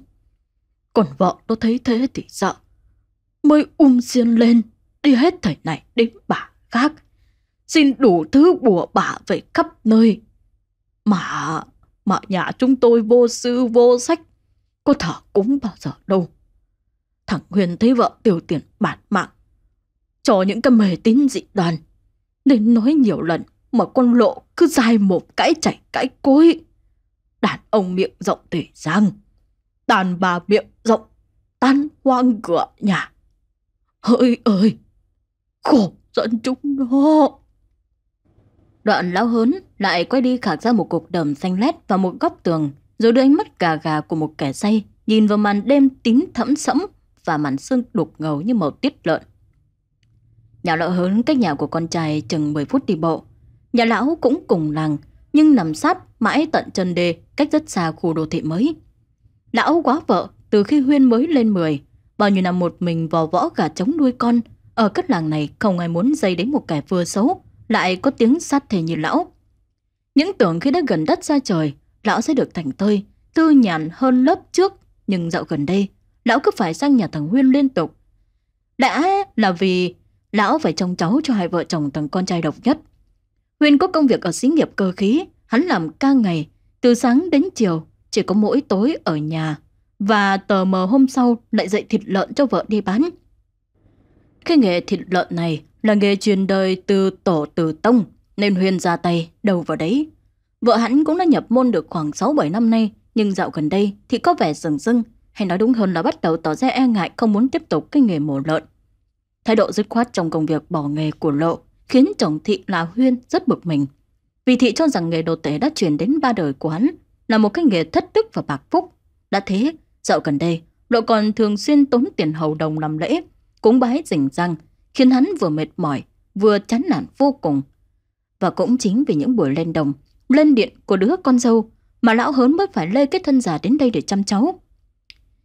Còn vợ nó thấy thế thì sợ, mới um xiên lên, đi hết thời này đến bà khác, xin đủ thứ bùa bả về khắp nơi. Mà, mà nhà chúng tôi vô sư vô sách, có thở cúng bao giờ đâu. Thằng Huyền thấy vợ tiêu tiền bản mạng, cho những cái mề tín dị đoàn, nên nói nhiều lần mà con lộ cứ dài một cãi chảy cãi cối đàn ông miệng rộng tể răng, đàn bà miệng rộng tan hoang cửa nhà. Hỡi ơi, khổ dân chúng nó. Đoạn lão hớn lại quay đi khạc ra một cục đầm xanh lét vào một góc tường, rồi đưa ánh mắt gà gà của một kẻ say, nhìn vào màn đêm tím thẫm sẫm và màn sương đục ngầu như màu tiết lợn. Nhà lão hớn cách nhà của con trai chừng 10 phút đi bộ. Nhà lão cũng cùng làng, nhưng nằm sát mãi tận chân đê, cách rất xa khu đô thị mới. Lão quá vợ, từ khi Huyên mới lên 10, bao nhiêu năm một mình vò võ gà chống nuôi con, ở cất làng này không ai muốn dây đến một kẻ vừa xấu, lại có tiếng sát thể như lão. Những tưởng khi đã gần đất ra trời, lão sẽ được thành tơi, tư nhàn hơn lớp trước, nhưng dạo gần đây, lão cứ phải sang nhà thằng Huyên liên tục. Đã là vì lão phải trông cháu cho hai vợ chồng thằng con trai độc nhất. Huyên có công việc ở xí nghiệp cơ khí, Hắn làm ca ngày, từ sáng đến chiều, chỉ có mỗi tối ở nhà. Và tờ mờ hôm sau lại dậy thịt lợn cho vợ đi bán. Cái nghề thịt lợn này là nghề truyền đời từ tổ từ tông, nên Huyền ra tay đầu vào đấy. Vợ hắn cũng đã nhập môn được khoảng 6-7 năm nay, nhưng dạo gần đây thì có vẻ rừng rưng, hay nói đúng hơn là bắt đầu tỏ ra e ngại không muốn tiếp tục cái nghề mổ lợn. Thái độ dứt khoát trong công việc bỏ nghề của Lộ khiến chồng thị là Huyên rất bực mình. Vì thị cho rằng nghề đồ tể đã truyền đến ba đời của hắn là một cái nghề thất đức và bạc phúc. Đã thế, dạo gần đây, lộ còn thường xuyên tốn tiền hầu đồng làm lễ, cúng bái rình răng, khiến hắn vừa mệt mỏi, vừa chán nản vô cùng. Và cũng chính vì những buổi lên đồng, lên điện của đứa con dâu mà lão hớn mới phải lê kết thân già đến đây để chăm cháu.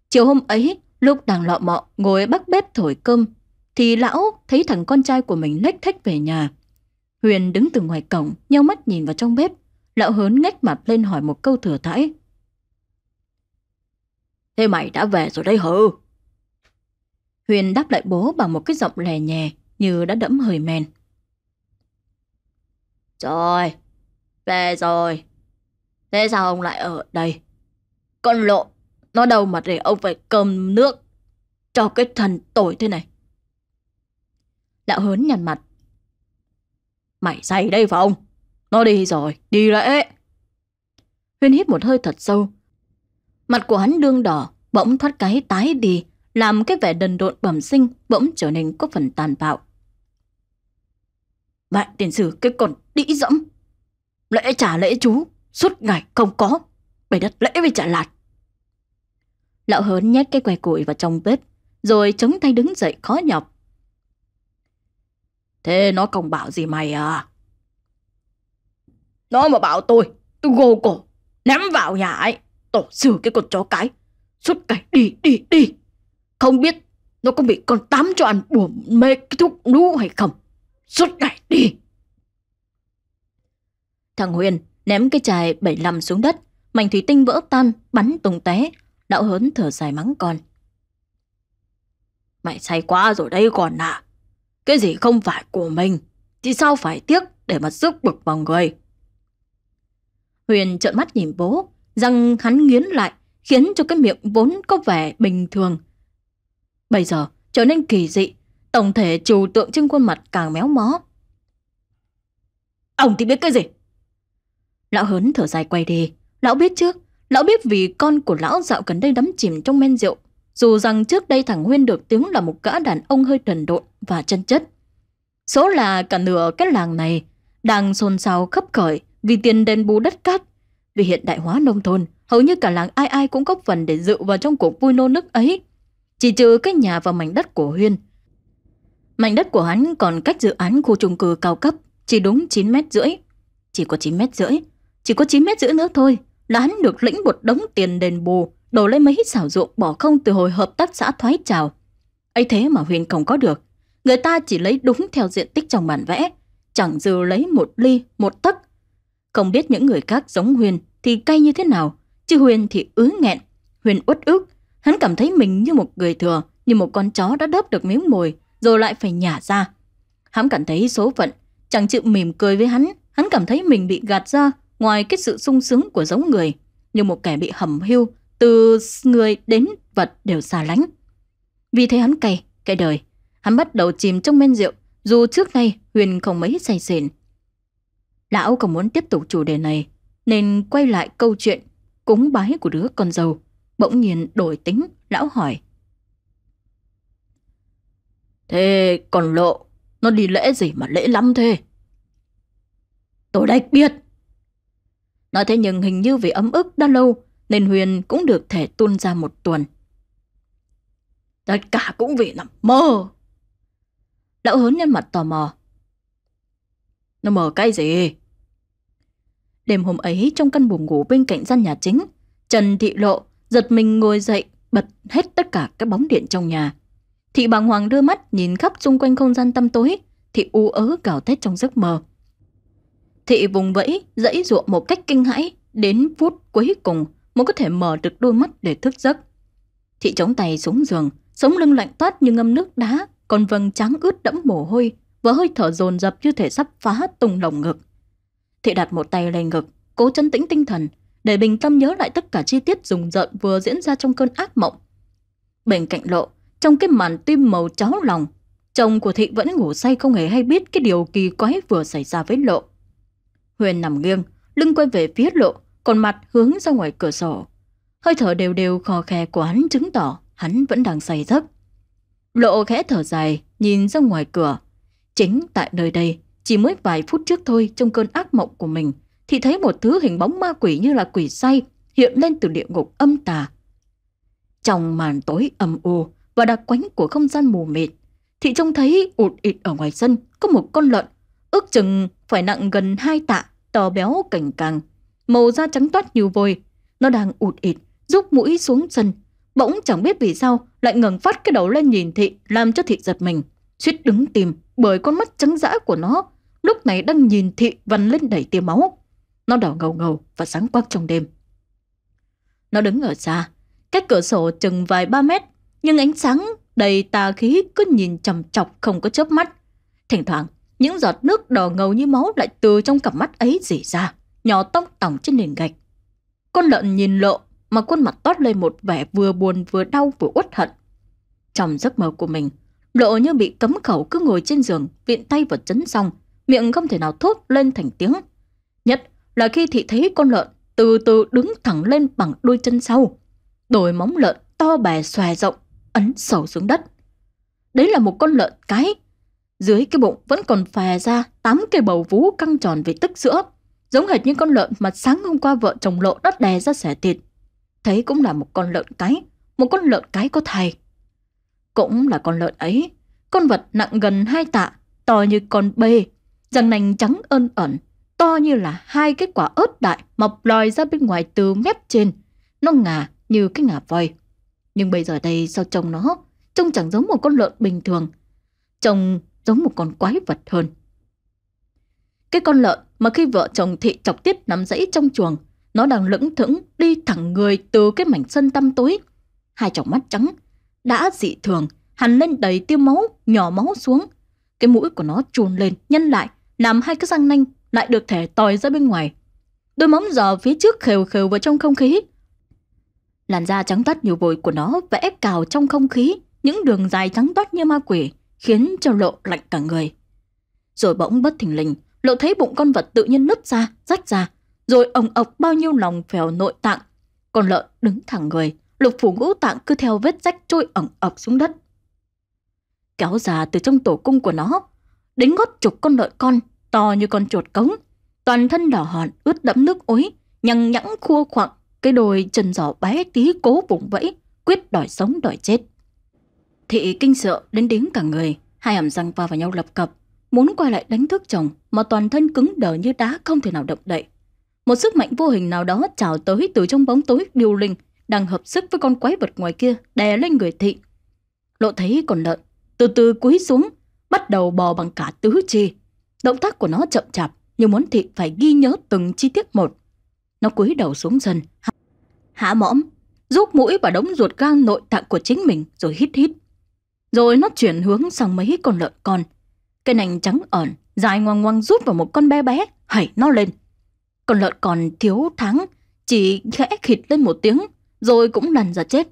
Chiều hôm ấy, lúc đang lọ mọ ngồi bắt bếp thổi cơm, thì lão thấy thằng con trai của mình lách thách về nhà. Huyền đứng từ ngoài cổng, nhau mắt nhìn vào trong bếp. Lão hớn ngách mặt lên hỏi một câu thừa thãi. Thế mày đã về rồi đây hả? Huyền đáp lại bố bằng một cái giọng lè nhè như đã đẫm hơi men. Rồi, về rồi. Thế sao ông lại ở đây? Con lộ, nó đâu mà để ông phải cầm nước cho cái thần tội thế này. Lão hớn nhằn mặt, Mày say đây phải không? Nó đi rồi, đi lễ. Huyên hít một hơi thật sâu. Mặt của hắn đương đỏ, bỗng thoát cái tái đi, làm cái vẻ đần độn bẩm sinh bỗng trở nên có phần tàn bạo. Bạn tiền sử cái còn đĩ dẫm. Lễ trả lễ chú, suốt ngày không có. bày đất lễ với trả lạt. Lão hớn nhét cái que củi vào trong bếp, rồi chống tay đứng dậy khó nhọc, Thế nó còn bảo gì mày à? Nó mà bảo tôi, tôi gô cổ, ném vào nhà ấy, tổ xử cái con chó cái, suốt cái đi đi đi. Không biết nó có bị con tám cho ăn buồn mê cái thuốc nú hay không? Suốt ngày đi. Thằng Huyền ném cái chài 75 xuống đất, mảnh thủy tinh vỡ tan, bắn tung té, lão hớn thở dài mắng con. Mày say quá rồi đấy còn à cái gì không phải của mình Thì sao phải tiếc để mà rước bực vào người Huyền trợn mắt nhìn bố Răng hắn nghiến lại Khiến cho cái miệng vốn có vẻ bình thường Bây giờ trở nên kỳ dị Tổng thể trừu tượng trên khuôn mặt càng méo mó Ông thì biết cái gì Lão hớn thở dài quay đi Lão biết chứ Lão biết vì con của lão dạo gần đây đắm chìm trong men rượu dù rằng trước đây thằng Huyên được tiếng là một gã đàn ông hơi trần độn và chân chất. Số là cả nửa cái làng này đang xôn xao khắp khởi vì tiền đền bù đất cát. Vì hiện đại hóa nông thôn, hầu như cả làng ai ai cũng góp phần để dự vào trong cuộc vui nô nức ấy. Chỉ trừ cái nhà và mảnh đất của Huyên. Mảnh đất của hắn còn cách dự án khu chung cư cao cấp chỉ đúng 9 mét rưỡi. Chỉ có 9 mét rưỡi, chỉ có 9 mét rưỡi nữa thôi là hắn được lĩnh một đống tiền đền bù đổ lấy mấy xảo dụng bỏ không từ hồi hợp tác xã thoái trào. ấy thế mà Huyền không có được, người ta chỉ lấy đúng theo diện tích trong bản vẽ, chẳng dư lấy một ly, một tấc. Không biết những người khác giống Huyền thì cay như thế nào, chứ Huyền thì ứ nghẹn, Huyền uất ức, hắn cảm thấy mình như một người thừa, như một con chó đã đớp được miếng mồi rồi lại phải nhả ra. Hắn cảm thấy số phận, chẳng chịu mỉm cười với hắn, hắn cảm thấy mình bị gạt ra ngoài cái sự sung sướng của giống người, như một kẻ bị hầm hưu, từ người đến vật đều xa lánh. Vì thế hắn cay, cay đời, hắn bắt đầu chìm trong men rượu, dù trước nay Huyền không mấy say xỉn. Lão còn muốn tiếp tục chủ đề này, nên quay lại câu chuyện cúng bái của đứa con dâu. Bỗng nhiên đổi tính, lão hỏi. Thế còn lộ, nó đi lễ gì mà lễ lắm thế? Tôi đách biết. Nói thế nhưng hình như vì ấm ức đã lâu, nên Huyền cũng được thể tuôn ra một tuần. Tất cả cũng vì nằm mơ. Lão hớn nhân mặt tò mò. Nó mơ cái gì? Đêm hôm ấy trong căn buồng ngủ bên cạnh gian nhà chính, Trần Thị Lộ giật mình ngồi dậy bật hết tất cả các bóng điện trong nhà. Thị bàng hoàng đưa mắt nhìn khắp xung quanh không gian tăm tối, thị u ớ gào thét trong giấc mơ. Thị vùng vẫy, dãy ruộng một cách kinh hãi, đến phút cuối cùng mới có thể mở được đôi mắt để thức giấc. thị chống tay xuống giường, sống lưng lạnh toát như ngâm nước đá, còn vầng trắng ướt đẫm mồ hôi và hơi thở dồn dập như thể sắp phá tung lồng ngực. Thị đặt một tay lên ngực, cố chân tĩnh tinh thần, để bình tâm nhớ lại tất cả chi tiết rùng rợn vừa diễn ra trong cơn ác mộng. Bên cạnh lộ, trong cái màn tim màu cháo lòng, chồng của thị vẫn ngủ say không hề hay biết cái điều kỳ quái vừa xảy ra với lộ. Huyền nằm nghiêng, lưng quay về phía lộ, còn mặt hướng ra ngoài cửa sổ. Hơi thở đều đều khò khè của hắn chứng tỏ hắn vẫn đang say giấc. Lộ khẽ thở dài, nhìn ra ngoài cửa. Chính tại nơi đây, chỉ mới vài phút trước thôi trong cơn ác mộng của mình, thì thấy một thứ hình bóng ma quỷ như là quỷ say hiện lên từ địa ngục âm tà. Trong màn tối âm u và đặc quánh của không gian mù mịt, thì trông thấy ụt ịt ở ngoài sân có một con lợn, ước chừng phải nặng gần hai tạ, to béo cành càng, màu da trắng toát như vôi. Nó đang ụt ịt, rút mũi xuống sân. Bỗng chẳng biết vì sao lại ngẩng phát cái đầu lên nhìn thị làm cho thị giật mình. Suýt đứng tìm bởi con mắt trắng dã của nó lúc này đang nhìn thị vằn lên đầy tia máu. Nó đỏ ngầu ngầu và sáng quắc trong đêm. Nó đứng ở xa, cách cửa sổ chừng vài ba mét, nhưng ánh sáng đầy tà khí cứ nhìn chằm chọc không có chớp mắt. Thỉnh thoảng, những giọt nước đỏ ngầu như máu lại từ trong cặp mắt ấy rỉ ra nhỏ tóc tỏng trên nền gạch. Con lợn nhìn lộ mà khuôn mặt toát lên một vẻ vừa buồn vừa đau vừa uất hận. Trong giấc mơ của mình, lộ như bị cấm khẩu cứ ngồi trên giường, viện tay vào chấn xong, miệng không thể nào thốt lên thành tiếng. Nhất là khi thị thấy con lợn từ từ đứng thẳng lên bằng đôi chân sau, đôi móng lợn to bè xòe rộng, ấn sầu xuống đất. Đấy là một con lợn cái. Dưới cái bụng vẫn còn phè ra tám cây bầu vú căng tròn vì tức sữa. Giống hệt những con lợn mà sáng hôm qua vợ chồng lộ đất đè ra xẻ thịt. Thấy cũng là một con lợn cái, một con lợn cái có thầy. Cũng là con lợn ấy, con vật nặng gần hai tạ, to như con bê, răng nành trắng ơn ẩn, to như là hai cái quả ớt đại mọc lòi ra bên ngoài từ mép trên. Nó ngà như cái ngà voi. Nhưng bây giờ đây sao trông nó, trông chẳng giống một con lợn bình thường. Trông giống một con quái vật hơn. Cái con lợn mà khi vợ chồng thị chọc tiếp nắm dãy trong chuồng, nó đang lững thững đi thẳng người từ cái mảnh sân tăm tối. Hai tròng mắt trắng, đã dị thường, hằn lên đầy tiêu máu, nhỏ máu xuống. Cái mũi của nó trùn lên, nhân lại, làm hai cái răng nanh lại được thể tòi ra bên ngoài. Đôi móng giò phía trước khều khều vào trong không khí. Làn da trắng toát nhiều vội của nó vẽ cào trong không khí, những đường dài trắng toát như ma quỷ, khiến cho lộ lạnh cả người. Rồi bỗng bất thình lình, Lộ thấy bụng con vật tự nhiên nứt ra, rách ra, rồi ồng ộc bao nhiêu lòng phèo nội tạng. Con lợn đứng thẳng người, lục phủ ngũ tạng cứ theo vết rách trôi ổng ọc xuống đất. Kéo ra từ trong tổ cung của nó, đến gót chục con lợn con, to như con chuột cống, toàn thân đỏ hòn ướt đẫm nước ối, nhằng nhẵng khua khoảng, cái đồi chân giỏ bé tí cố vùng vẫy, quyết đòi sống đòi chết. Thị kinh sợ đến điếng cả người, hai hàm răng va vào nhau lập cập, muốn quay lại đánh thức chồng mà toàn thân cứng đờ như đá không thể nào động đậy. Một sức mạnh vô hình nào đó trào tới từ trong bóng tối điều linh đang hợp sức với con quái vật ngoài kia đè lên người thị. Lộ thấy còn lợn, từ từ cúi xuống, bắt đầu bò bằng cả tứ chi. Động tác của nó chậm chạp như muốn thị phải ghi nhớ từng chi tiết một. Nó cúi đầu xuống dần, hạ, mõm, rút mũi và đống ruột gan nội tạng của chính mình rồi hít hít. Rồi nó chuyển hướng sang mấy con lợn con cái nành trắng ẩn, dài ngoằng ngoằng rút vào một con bé bé, hẩy nó lên. Con lợn còn thiếu thắng chỉ khẽ khịt lên một tiếng, rồi cũng lần ra chết.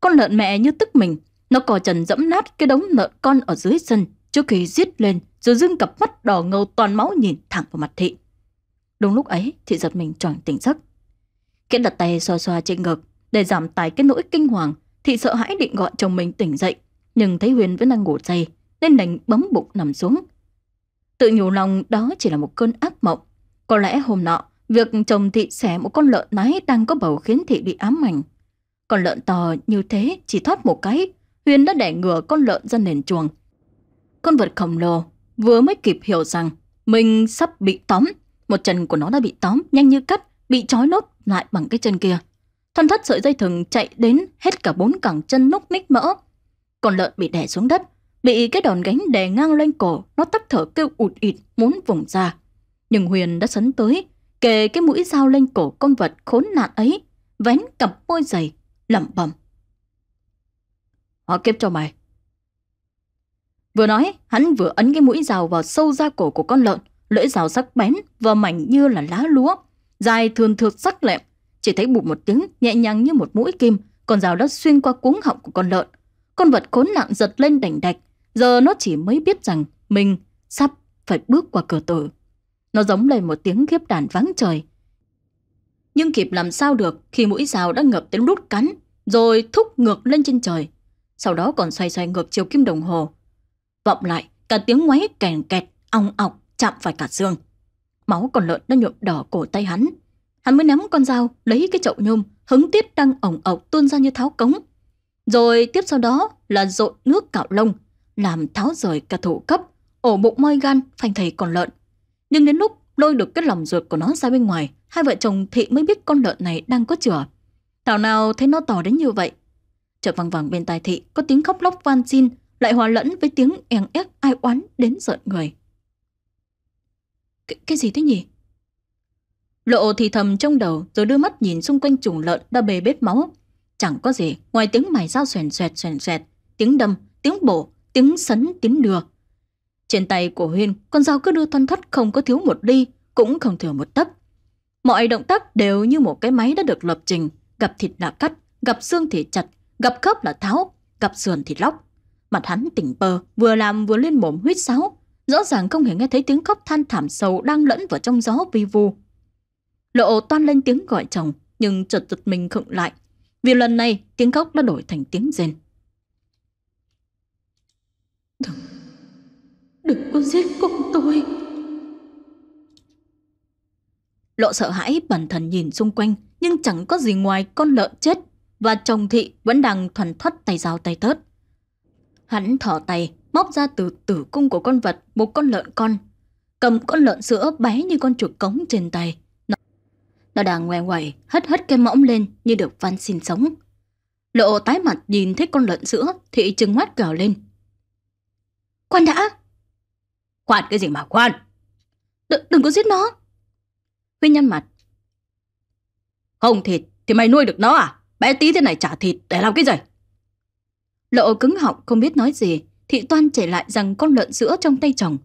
Con lợn mẹ như tức mình, nó cò trần dẫm nát cái đống lợn con ở dưới sân trước khi giết lên rồi dưng cặp mắt đỏ ngầu toàn máu nhìn thẳng vào mặt thị. Đúng lúc ấy, thị giật mình choàng tỉnh giấc. kẽ đặt tay xoa xoa trên ngực để giảm tải cái nỗi kinh hoàng. Thị sợ hãi định gọi chồng mình tỉnh dậy, nhưng thấy Huyền vẫn đang ngủ say, nên đành bấm bụng nằm xuống. Tự nhủ lòng đó chỉ là một cơn ác mộng. Có lẽ hôm nọ, việc chồng thị xẻ một con lợn nái đang có bầu khiến thị bị ám ảnh. Con lợn to như thế chỉ thoát một cái, Huyền đã đẻ ngửa con lợn ra nền chuồng. Con vật khổng lồ vừa mới kịp hiểu rằng mình sắp bị tóm. Một chân của nó đã bị tóm nhanh như cắt, bị trói nốt lại bằng cái chân kia. Thân thất sợi dây thừng chạy đến hết cả bốn cẳng chân núc ních mỡ. Con lợn bị đè xuống đất, Bị cái đòn gánh đè ngang lên cổ, nó tắt thở kêu ụt ịt muốn vùng ra. Nhưng Huyền đã sấn tới, kề cái mũi dao lên cổ con vật khốn nạn ấy, vén cặp môi dày, lẩm bẩm. Họ kiếp cho mày. Vừa nói, hắn vừa ấn cái mũi dao vào sâu da cổ của con lợn, lưỡi dao sắc bén và mảnh như là lá lúa, dài thường thượt sắc lẹm, chỉ thấy bụt một tiếng nhẹ nhàng như một mũi kim, con dao đã xuyên qua cuống họng của con lợn. Con vật khốn nạn giật lên đành đạch, Giờ nó chỉ mới biết rằng mình sắp phải bước qua cửa tử. Nó giống lên một tiếng khiếp đàn vắng trời. Nhưng kịp làm sao được khi mũi rào đã ngập tới đút cắn, rồi thúc ngược lên trên trời. Sau đó còn xoay xoay ngược chiều kim đồng hồ. Vọng lại, cả tiếng ngoáy kèn kẹt, ong ọc, chạm phải cả xương. Máu còn lợn đã nhuộm đỏ cổ tay hắn. Hắn mới nắm con dao, lấy cái chậu nhôm, hứng tiết đang ổng ọc tuôn ra như tháo cống. Rồi tiếp sau đó là rộn nước cạo lông, làm tháo rời cả thụ cấp, ổ bụng moi gan, phanh thầy còn lợn. Nhưng đến lúc lôi được cái lòng ruột của nó ra bên ngoài, hai vợ chồng Thị mới biết con lợn này đang có chửa. Thảo nào thấy nó to đến như vậy. Chợt vang vang bên tai Thị có tiếng khóc lóc van xin, lại hòa lẫn với tiếng ẻng ép ai oán đến giận người. C cái gì thế nhỉ? Lộ thì thầm trong đầu rồi đưa mắt nhìn xung quanh chủng lợn đã bề bết máu. Chẳng có gì ngoài tiếng mài dao xoèn xoẹt xoèn xoẹt, tiếng đâm, tiếng bổ tiếng sấn tiếng đưa. Trên tay của Huyên, con dao cứ đưa thoăn thoắt không có thiếu một ly, cũng không thừa một tấc. Mọi động tác đều như một cái máy đã được lập trình, gặp thịt là cắt, gặp xương thì chặt, gặp khớp là tháo, gặp sườn thì lóc. Mặt hắn tỉnh bơ, vừa làm vừa lên mồm huyết sáo, rõ ràng không hề nghe thấy tiếng khóc than thảm sâu đang lẫn vào trong gió vi vu. Lộ toan lên tiếng gọi chồng, nhưng chợt giật mình khựng lại, vì lần này tiếng khóc đã đổi thành tiếng rên. Đừng, đừng có giết con tôi. Lộ sợ hãi bản thân nhìn xung quanh, nhưng chẳng có gì ngoài con lợn chết và chồng thị vẫn đang thuần thoát tay dao tay tớt. Hắn thỏ tay, móc ra từ tử cung của con vật một con lợn con, cầm con lợn sữa bé như con chuột cống trên tay. Nó, nó đang ngoe ngoẩy, hất hất cái mõm lên như được van xin sống. Lộ tái mặt nhìn thấy con lợn sữa thì trừng mắt gào lên. Khoan đã Khoan cái gì mà khoan D Đừng có giết nó Huy nhăn mặt Không thịt thì mày nuôi được nó à Bé tí thế này trả thịt để làm cái gì Lộ cứng họng không biết nói gì Thị toan chảy lại rằng con lợn sữa trong tay chồng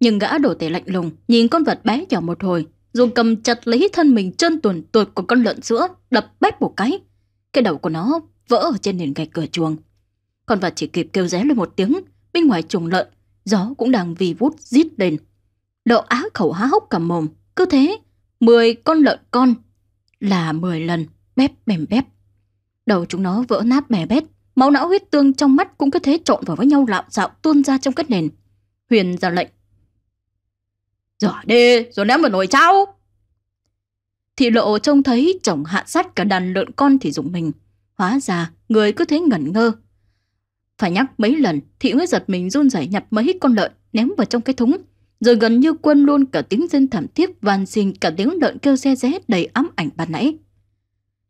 Nhưng gã đổ tể lạnh lùng Nhìn con vật bé nhỏ một hồi Rồi cầm chặt lấy thân mình chân tuần tuột của con lợn sữa Đập bép một cái Cái đầu của nó vỡ ở trên nền gạch cửa chuồng Con vật chỉ kịp kêu ré lên một tiếng bên ngoài chuồng lợn, gió cũng đang vì vút rít lên. lộ á khẩu há hốc cả mồm, cứ thế, 10 con lợn con là 10 lần bép bèm bép. Đầu chúng nó vỡ nát bè bét, máu não huyết tương trong mắt cũng cứ thế trộn vào với nhau lạo dạo tuôn ra trong cái nền. Huyền ra lệnh. Giỏ đi, rồi ném vào nồi cháo. Thị lộ trông thấy chồng hạ sát cả đàn lợn con thì dùng mình. Hóa ra, người cứ thế ngẩn ngơ, phải nhắc mấy lần Thị mới giật mình run rẩy nhặt mấy con lợn Ném vào trong cái thúng Rồi gần như quên luôn cả tiếng dân thảm thiết van xin Cả tiếng lợn kêu xe ré đầy ám ảnh ban nãy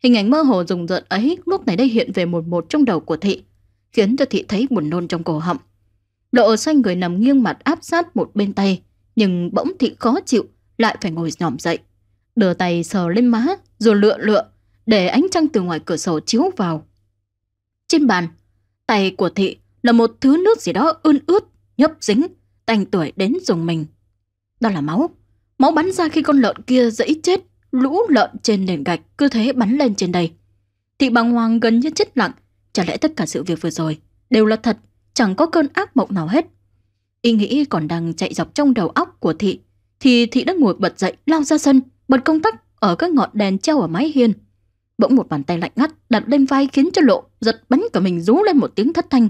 Hình ảnh mơ hồ rùng rợn ấy Lúc này đây hiện về một một trong đầu của thị Khiến cho thị thấy buồn nôn trong cổ họng độ xoay người nằm nghiêng mặt áp sát một bên tay Nhưng bỗng thị khó chịu Lại phải ngồi nhòm dậy Đưa tay sờ lên má Rồi lựa lựa Để ánh trăng từ ngoài cửa sổ chiếu vào Trên bàn Tay của thị là một thứ nước gì đó ươn ướt, nhấp dính, tanh tuổi đến dùng mình. Đó là máu. Máu bắn ra khi con lợn kia dẫy chết, lũ lợn trên nền gạch cứ thế bắn lên trên đây. Thị bàng hoàng gần như chết lặng, chả lẽ tất cả sự việc vừa rồi đều là thật, chẳng có cơn ác mộng nào hết. Ý nghĩ còn đang chạy dọc trong đầu óc của thị, thì thị đã ngồi bật dậy lao ra sân, bật công tắc ở các ngọn đèn treo ở mái hiên Bỗng một bàn tay lạnh ngắt đặt lên vai khiến cho lộ giật bắn cả mình rú lên một tiếng thất thanh.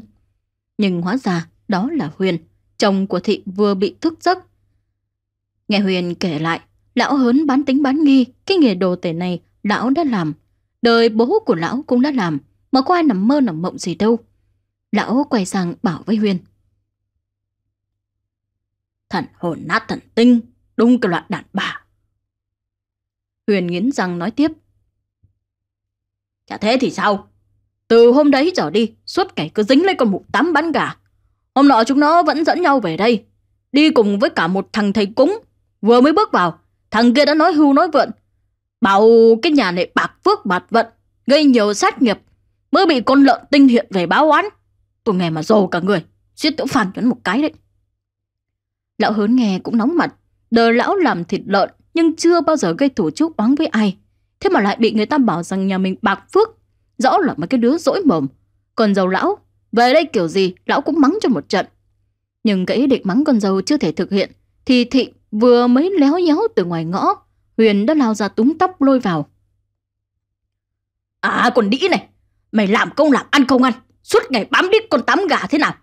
Nhưng hóa ra đó là Huyền, chồng của Thị vừa bị thức giấc. Nghe Huyền kể lại, lão hớn bán tính bán nghi, cái nghề đồ tể này lão đã làm. Đời bố của lão cũng đã làm, mà có ai nằm mơ nằm mộng gì đâu. Lão quay sang bảo với Huyền. Thần hồn nát thần tinh, đúng cái loại đàn bà. Huyền nghiến răng nói tiếp. Chả thế thì sao? Từ hôm đấy trở đi, suốt ngày cứ dính lấy con mụ tắm bắn gà. Hôm nọ chúng nó vẫn dẫn nhau về đây, đi cùng với cả một thằng thầy cúng. Vừa mới bước vào, thằng kia đã nói hưu nói vượn. Bảo cái nhà này bạc phước bạc vận, gây nhiều sát nghiệp, mới bị con lợn tinh hiện về báo oán. Tôi nghe mà dồ cả người, suýt tiểu phàn cho một cái đấy. Lão hớn nghe cũng nóng mặt, đời lão làm thịt lợn nhưng chưa bao giờ gây thủ chuốc oán với ai. Thế mà lại bị người ta bảo rằng nhà mình bạc phước Rõ là mấy cái đứa dỗi mồm Còn dâu lão Về đây kiểu gì lão cũng mắng cho một trận Nhưng cái ý định mắng con dâu chưa thể thực hiện Thì thị vừa mới léo nhéo từ ngoài ngõ Huyền đã lao ra túng tóc lôi vào À còn đĩ này Mày làm công làm ăn không ăn Suốt ngày bám đít con tắm gà thế nào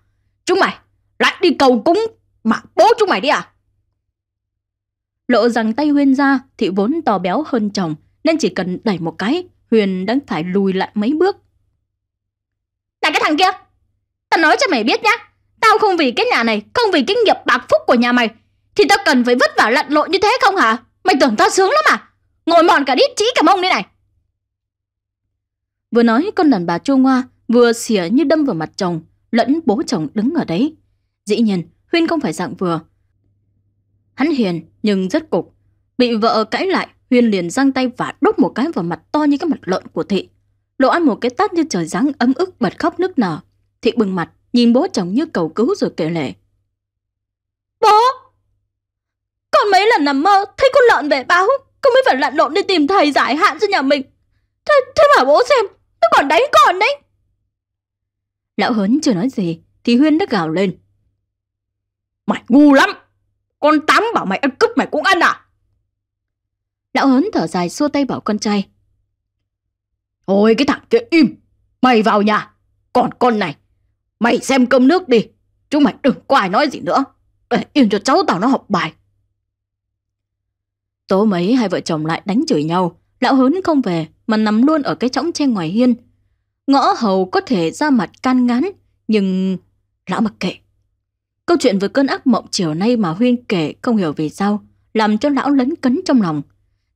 Chúng mày lại đi cầu cúng Mà bố chúng mày đi à Lộ rằng tay Huyên ra Thị vốn to béo hơn chồng nên chỉ cần đẩy một cái, Huyền đã phải lùi lại mấy bước. Là cái thằng kia! Tao nói cho mày biết nhá, tao không vì cái nhà này, không vì cái nghiệp bạc phúc của nhà mày, thì tao cần phải vất vả lặn lội như thế không hả? Mày tưởng tao sướng lắm à? Ngồi mòn cả đít chỉ cả mông đây này. Vừa nói con đàn bà chua ngoa, vừa xỉa như đâm vào mặt chồng, lẫn bố chồng đứng ở đấy. Dĩ nhiên, Huyên không phải dạng vừa. Hắn hiền nhưng rất cục, bị vợ cãi lại Huyên liền giang tay và đốt một cái vào mặt to như cái mặt lợn của thị. Lộ ăn một cái tát như trời giáng ấm ức bật khóc nức nở. Thị bừng mặt, nhìn bố chồng như cầu cứu rồi kể lể. Bố! Con mấy lần nằm mơ, thấy con lợn về báo, con mới phải lặn lộn đi tìm thầy giải hạn cho nhà mình. Thế, thế bảo bố xem, nó còn đánh con đấy. Lão Hớn chưa nói gì, thì Huyên đã gào lên. Mày ngu lắm! Con tắm bảo mày ăn cướp mày cũng ăn à? Lão hớn thở dài xua tay bảo con trai. Ôi cái thằng kia im, mày vào nhà. Còn con này, mày xem cơm nước đi. Chúng mày đừng có ai nói gì nữa. Để yên cho cháu tao nó học bài. Tố mấy hai vợ chồng lại đánh chửi nhau. Lão hớn không về mà nằm luôn ở cái chõng tre ngoài hiên. Ngõ hầu có thể ra mặt can ngán, nhưng lão mặc kệ. Câu chuyện về cơn ác mộng chiều nay mà Huyên kể không hiểu vì sao, làm cho lão lấn cấn trong lòng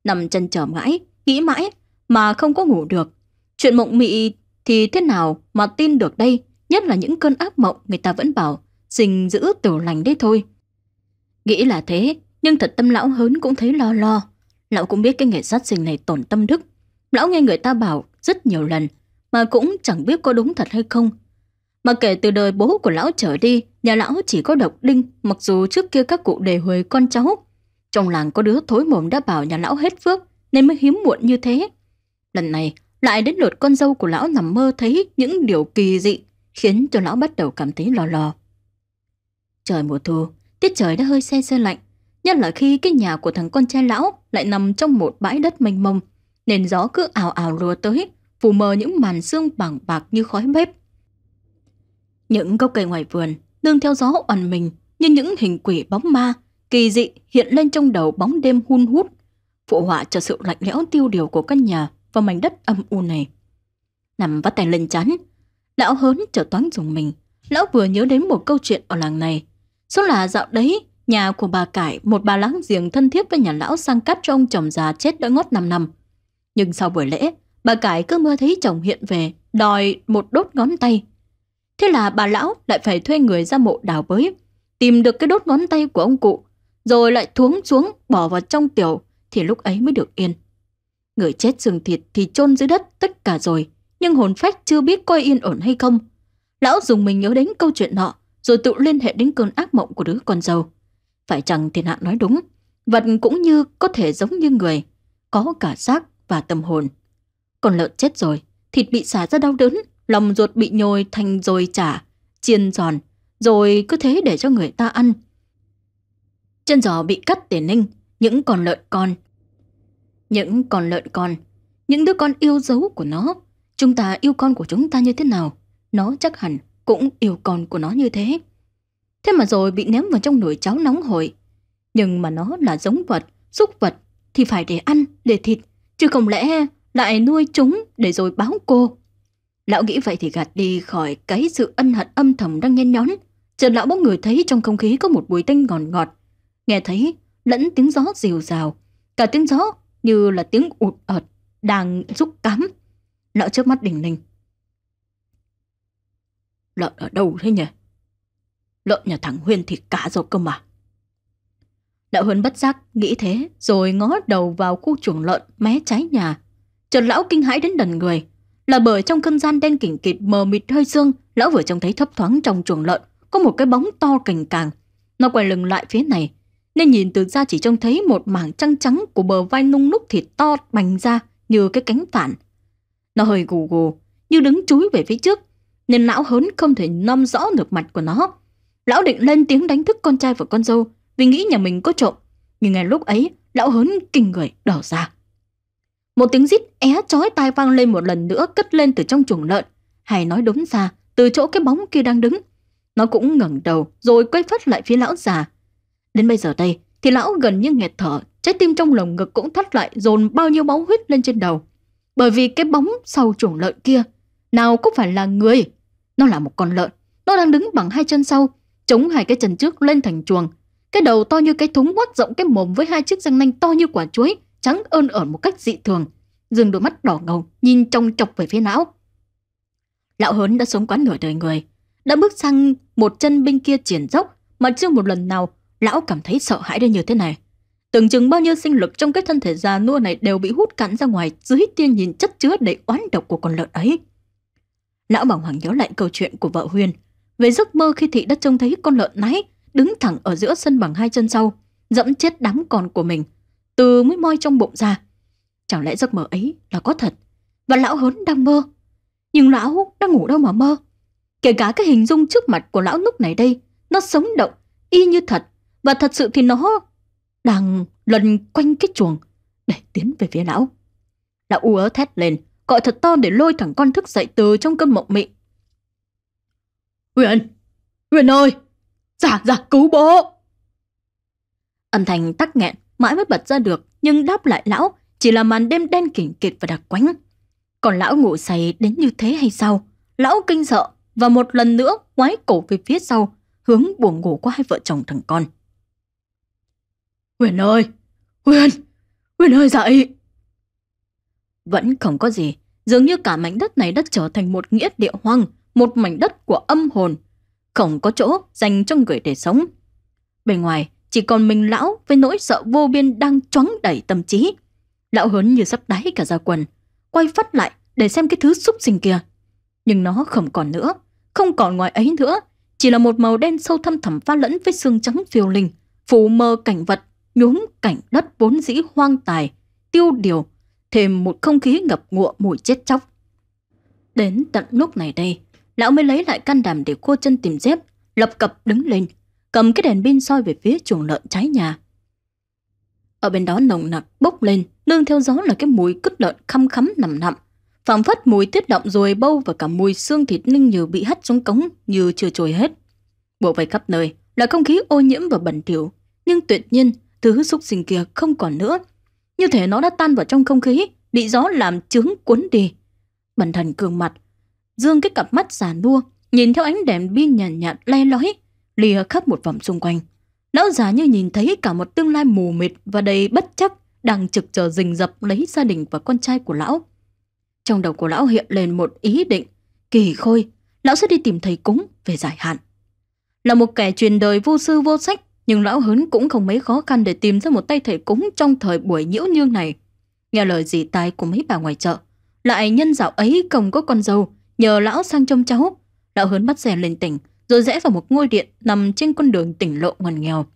nằm chân chờ mãi, nghĩ mãi mà không có ngủ được. Chuyện mộng mị thì thế nào mà tin được đây, nhất là những cơn ác mộng người ta vẫn bảo dình giữ tiểu lành đấy thôi. Nghĩ là thế, nhưng thật tâm lão hớn cũng thấy lo lo. Lão cũng biết cái nghề sát sinh này tổn tâm đức. Lão nghe người ta bảo rất nhiều lần, mà cũng chẳng biết có đúng thật hay không. Mà kể từ đời bố của lão trở đi, nhà lão chỉ có độc đinh, mặc dù trước kia các cụ đề huế con cháu, trong làng có đứa thối mồm đã bảo nhà lão hết phước nên mới hiếm muộn như thế. Lần này lại đến lượt con dâu của lão nằm mơ thấy những điều kỳ dị khiến cho lão bắt đầu cảm thấy lo lo. Trời mùa thu, tiết trời đã hơi se se lạnh, nhất là khi cái nhà của thằng con trai lão lại nằm trong một bãi đất mênh mông, nên gió cứ ảo ảo lùa tới, phủ mờ những màn sương bằng bạc như khói bếp. Những gốc cây ngoài vườn đương theo gió oằn mình như những hình quỷ bóng ma kỳ dị hiện lên trong đầu bóng đêm hun hút, phụ họa cho sự lạnh lẽo tiêu điều của căn nhà và mảnh đất âm u này. Nằm vắt tay lên chán, lão hớn trở toán dùng mình. Lão vừa nhớ đến một câu chuyện ở làng này. Số là dạo đấy, nhà của bà Cải, một bà láng giềng thân thiết với nhà lão sang cắt cho ông chồng già chết đã ngót 5 năm. Nhưng sau buổi lễ, bà Cải cứ mơ thấy chồng hiện về, đòi một đốt ngón tay. Thế là bà lão lại phải thuê người ra mộ đào bới, tìm được cái đốt ngón tay của ông cụ rồi lại thuống xuống bỏ vào trong tiểu thì lúc ấy mới được yên. Người chết xương thịt thì chôn dưới đất tất cả rồi, nhưng hồn phách chưa biết coi yên ổn hay không. Lão dùng mình nhớ đến câu chuyện nọ, rồi tự liên hệ đến cơn ác mộng của đứa con dâu. Phải chẳng thiên hạ nói đúng, vật cũng như có thể giống như người, có cả xác và tâm hồn. Còn lợn chết rồi, thịt bị xả ra đau đớn, lòng ruột bị nhồi thành rồi chả, chiên giòn, rồi cứ thế để cho người ta ăn, Chân giò bị cắt tỉa ninh những con lợn con. Những con lợn con, những đứa con yêu dấu của nó. Chúng ta yêu con của chúng ta như thế nào, nó chắc hẳn cũng yêu con của nó như thế. Thế mà rồi bị ném vào trong nồi cháo nóng hổi. Nhưng mà nó là giống vật, xúc vật thì phải để ăn, để thịt, chứ không lẽ lại nuôi chúng để rồi báo cô. Lão nghĩ vậy thì gạt đi khỏi cái sự ân hận âm thầm đang nhen nhón. Chợt lão bỗng người thấy trong không khí có một mùi tanh ngọt ngọt, nghe thấy lẫn tiếng gió rìu rào, cả tiếng gió như là tiếng ụt ọt đang rút cắm lọ trước mắt đỉnh ninh. Lợn ở đâu thế nhỉ? Lợn nhà thằng Huyên thì cả rồi cơ mà. Lão Huyên bất giác nghĩ thế rồi ngó đầu vào khu chuồng lợn mé trái nhà. Chợt lão kinh hãi đến đần người là bởi trong không gian đen kỉnh kịp mờ mịt hơi sương lão vừa trông thấy thấp thoáng trong chuồng lợn có một cái bóng to cành càng. Nó quay lưng lại phía này nên nhìn từ xa chỉ trông thấy một mảng trăng trắng của bờ vai nung núc thịt to bành ra như cái cánh phản. Nó hơi gù gù, như đứng chúi về phía trước, nên lão hớn không thể nom rõ được mặt của nó. Lão định lên tiếng đánh thức con trai và con dâu vì nghĩ nhà mình có trộm, nhưng ngay lúc ấy lão hớn kinh người đỏ ra. Một tiếng rít é chói tai vang lên một lần nữa cất lên từ trong chuồng lợn, hay nói đúng ra từ chỗ cái bóng kia đang đứng. Nó cũng ngẩng đầu rồi quay phất lại phía lão già Đến bây giờ đây thì lão gần như nghẹt thở, trái tim trong lồng ngực cũng thắt lại dồn bao nhiêu máu huyết lên trên đầu. Bởi vì cái bóng sau chuồng lợn kia, nào cũng phải là người. Nó là một con lợn, nó đang đứng bằng hai chân sau, chống hai cái chân trước lên thành chuồng. Cái đầu to như cái thúng ngoác rộng cái mồm với hai chiếc răng nanh to như quả chuối, trắng ơn ở một cách dị thường. Dừng đôi mắt đỏ ngầu, nhìn trong chọc về phía lão. Lão Hớn đã sống quá nửa đời người, đã bước sang một chân bên kia triển dốc mà chưa một lần nào Lão cảm thấy sợ hãi đến như thế này. từng chừng bao nhiêu sinh lực trong cái thân thể già nua này đều bị hút cạn ra ngoài dưới tiên nhìn chất chứa đầy oán độc của con lợn ấy. Lão bảo hoàng nhớ lại câu chuyện của vợ Huyên về giấc mơ khi thị đã trông thấy con lợn nái đứng thẳng ở giữa sân bằng hai chân sau, dẫm chết đám con của mình, từ mũi moi trong bụng ra. Chẳng lẽ giấc mơ ấy là có thật? Và lão hớn đang mơ. Nhưng lão đang ngủ đâu mà mơ. Kể cả cái hình dung trước mặt của lão lúc này đây, nó sống động, y như thật, và thật sự thì nó đang lần quanh cái chuồng để tiến về phía lão. Lão u ớ thét lên, gọi thật to để lôi thằng con thức dậy từ trong cơn mộng mị. Huyền! Huyền ơi! Giả giả cứu bố! Âm thanh tắc nghẹn mãi mới bật ra được nhưng đáp lại lão chỉ là màn đêm đen kỉnh kịt và đặc quánh. Còn lão ngủ say đến như thế hay sao? Lão kinh sợ và một lần nữa ngoái cổ về phía sau hướng buồn ngủ của hai vợ chồng thằng con. Huyền ơi! Huyền! Huyền ơi dậy! Vẫn không có gì. Dường như cả mảnh đất này đã trở thành một nghĩa địa hoang, một mảnh đất của âm hồn. Không có chỗ dành cho người để sống. Bên ngoài, chỉ còn mình lão với nỗi sợ vô biên đang choáng đẩy tâm trí. Lão hớn như sắp đáy cả ra quần, quay phát lại để xem cái thứ xúc sinh kia. Nhưng nó không còn nữa, không còn ngoài ấy nữa, chỉ là một màu đen sâu thâm thẳm pha lẫn với xương trắng phiêu linh, phủ mờ cảnh vật nhuốm cảnh đất vốn dĩ hoang tài, tiêu điều, thêm một không khí ngập ngụa mùi chết chóc. Đến tận lúc này đây, lão mới lấy lại can đảm để khô chân tìm dép, lập cập đứng lên, cầm cái đèn pin soi về phía chuồng lợn trái nhà. Ở bên đó nồng nặc bốc lên, nương theo gió là cái mùi cứt lợn khăm khắm nằm nặng phảng phất mùi tiết động rồi bâu và cả mùi xương thịt ninh như bị hắt xuống cống như chưa trồi hết. Bộ vây khắp nơi là không khí ô nhiễm và bẩn thỉu, nhưng tuyệt nhiên thứ xúc sinh kia không còn nữa. Như thể nó đã tan vào trong không khí, bị gió làm trướng cuốn đi. Bần thần cường mặt, dương cái cặp mắt già nua, nhìn theo ánh đèn pin nhàn nhạt, nhạt le lói, lìa khắp một vòng xung quanh. Lão già như nhìn thấy cả một tương lai mù mịt và đầy bất chắc đang trực chờ rình rập lấy gia đình và con trai của lão. Trong đầu của lão hiện lên một ý định, kỳ khôi, lão sẽ đi tìm thầy cúng về giải hạn. Là một kẻ truyền đời vô sư vô sách, nhưng lão hớn cũng không mấy khó khăn để tìm ra một tay thầy cúng trong thời buổi nhiễu nhương này. Nghe lời dì tai của mấy bà ngoài chợ, lại nhân dạo ấy không có con dâu, nhờ lão sang trông cháu. Lão hớn bắt xe lên tỉnh, rồi rẽ vào một ngôi điện nằm trên con đường tỉnh lộ ngoằn nghèo.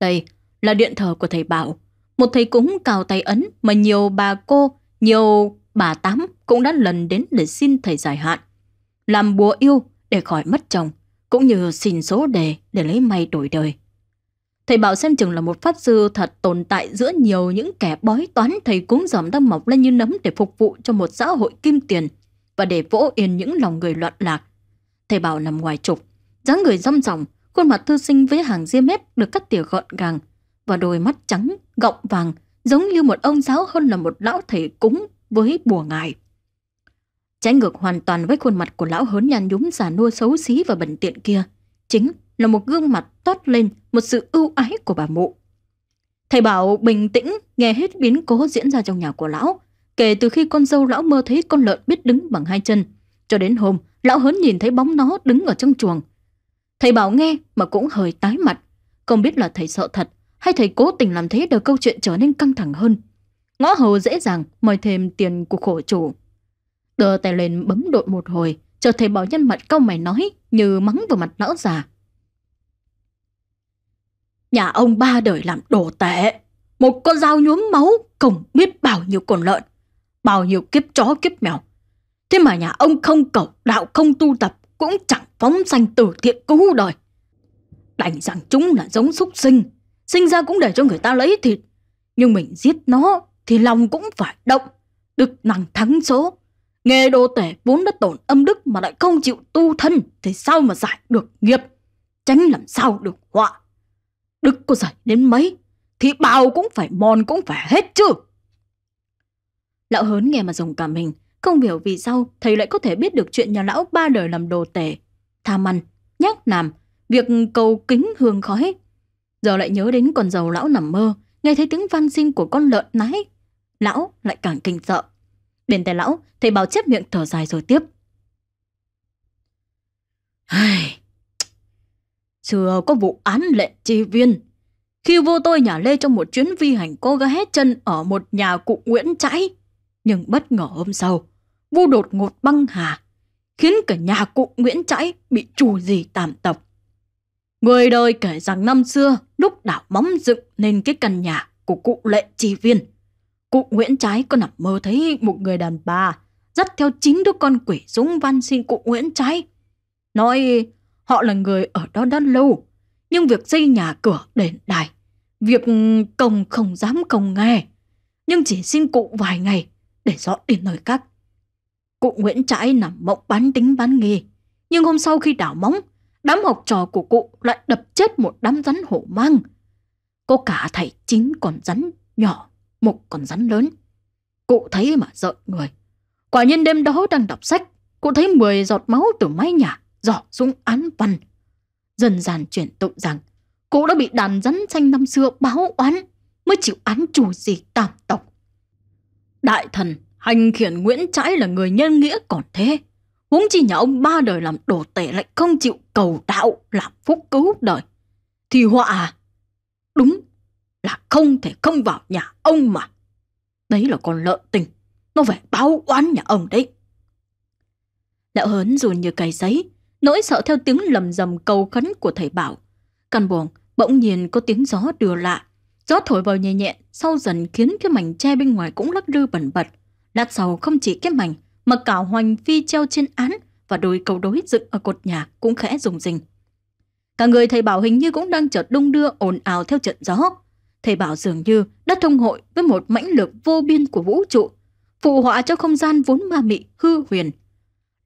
Đây là điện thờ của thầy Bảo, một thầy cúng cào tay ấn mà nhiều bà cô, nhiều bà tám cũng đã lần đến để xin thầy giải hạn. Làm bùa yêu để khỏi mất chồng, cũng như xin số đề để lấy may đổi đời. Thầy Bảo xem chừng là một pháp sư thật tồn tại giữa nhiều những kẻ bói toán thầy cúng dòm đang mọc lên như nấm để phục vụ cho một xã hội kim tiền và để vỗ yên những lòng người loạn lạc. Thầy Bảo nằm ngoài trục, dáng người rong ròng, khuôn mặt thư sinh với hàng ria mép được cắt tỉa gọn gàng và đôi mắt trắng, gọng vàng giống như một ông giáo hơn là một lão thầy cúng với bùa ngài. Trái ngược hoàn toàn với khuôn mặt của lão hớn nhăn nhúm già nua xấu xí và bẩn tiện kia, chính là một gương mặt toát lên một sự ưu ái của bà mụ. Thầy bảo bình tĩnh nghe hết biến cố diễn ra trong nhà của lão, kể từ khi con dâu lão mơ thấy con lợn biết đứng bằng hai chân, cho đến hôm lão hớn nhìn thấy bóng nó đứng ở trong chuồng. Thầy bảo nghe mà cũng hơi tái mặt, không biết là thầy sợ thật hay thầy cố tình làm thế để câu chuyện trở nên căng thẳng hơn. Ngõ hầu dễ dàng mời thêm tiền của khổ chủ. Đưa tay lên bấm đội một hồi, chờ thầy bảo nhân mặt câu mày nói như mắng vào mặt lão già. Nhà ông ba đời làm đồ tệ, một con dao nhuốm máu không biết bao nhiêu con lợn, bao nhiêu kiếp chó kiếp mèo. Thế mà nhà ông không cầu đạo không tu tập cũng chẳng phóng sanh từ thiện cứu đời. Đành rằng chúng là giống súc sinh, sinh ra cũng để cho người ta lấy thịt. Nhưng mình giết nó thì lòng cũng phải động, đức năng thắng số. Nghề đô tể vốn đã tổn âm đức mà lại không chịu tu thân thì sao mà giải được nghiệp, tránh làm sao được họa. Đức có giải đến mấy thì bào cũng phải mòn cũng phải hết chứ. Lão hớn nghe mà dùng cả mình, không hiểu vì sao thầy lại có thể biết được chuyện nhà lão ba đời làm đồ tể, tham ăn, nhắc làm, việc cầu kính hương khói. Giờ lại nhớ đến con giàu lão nằm mơ, nghe thấy tiếng van xin của con lợn nái. Lão lại càng kinh sợ. Bên tay lão, thầy bảo chép miệng thở dài rồi tiếp. Chưa có vụ án lệ chi viên. Khi vô tôi nhà Lê trong một chuyến vi hành cô gái hết chân ở một nhà cụ Nguyễn Trãi. Nhưng bất ngờ hôm sau, vu đột ngột băng hà, khiến cả nhà cụ Nguyễn Trãi bị trù gì tạm tộc. Người đời kể rằng năm xưa, lúc đảo móng dựng nên cái căn nhà của cụ lệ chi viên, Cụ Nguyễn Trái có nằm mơ thấy một người đàn bà dắt theo chín đứa con quỷ dũng văn xin cụ Nguyễn Trái. Nói họ là người ở đó đã lâu, nhưng việc xây nhà cửa đền đài, việc công không dám công nghe, nhưng chỉ xin cụ vài ngày để dọn đến nơi khác. Cụ Nguyễn Trãi nằm mộng bán tính bán nghề, nhưng hôm sau khi đảo móng, đám học trò của cụ lại đập chết một đám rắn hổ mang. Có cả thầy chính còn rắn nhỏ một con rắn lớn. Cụ thấy mà giận người. Quả nhiên đêm đó đang đọc sách, cụ thấy 10 giọt máu từ mái nhà giỏ xuống án văn. Dần dàn chuyển tụng rằng cụ đã bị đàn rắn xanh năm xưa báo oán mới chịu án chủ gì tam tộc. Đại thần hành khiển Nguyễn Trãi là người nhân nghĩa còn thế. Huống chi nhà ông ba đời làm đồ tể lại không chịu cầu đạo làm phúc cứu đời. Thì họa à? Đúng là không thể không vào nhà ông mà. Đấy là con lợn tình, nó phải báo oán nhà ông đấy. Lão hớn run như cày giấy, nỗi sợ theo tiếng lầm rầm cầu khấn của thầy bảo. Căn buồng bỗng nhiên có tiếng gió đưa lạ, gió thổi vào nhẹ nhẹ, sau dần khiến cái mảnh tre bên ngoài cũng lắc lư bẩn bật. Lát sau không chỉ cái mảnh mà cả hoành phi treo trên án và đôi cầu đối dựng ở cột nhà cũng khẽ rùng rình. Cả người thầy bảo hình như cũng đang chợt đung đưa ồn ào theo trận gió thầy bảo dường như đã thông hội với một mãnh lực vô biên của vũ trụ, phụ họa cho không gian vốn ma mị hư huyền.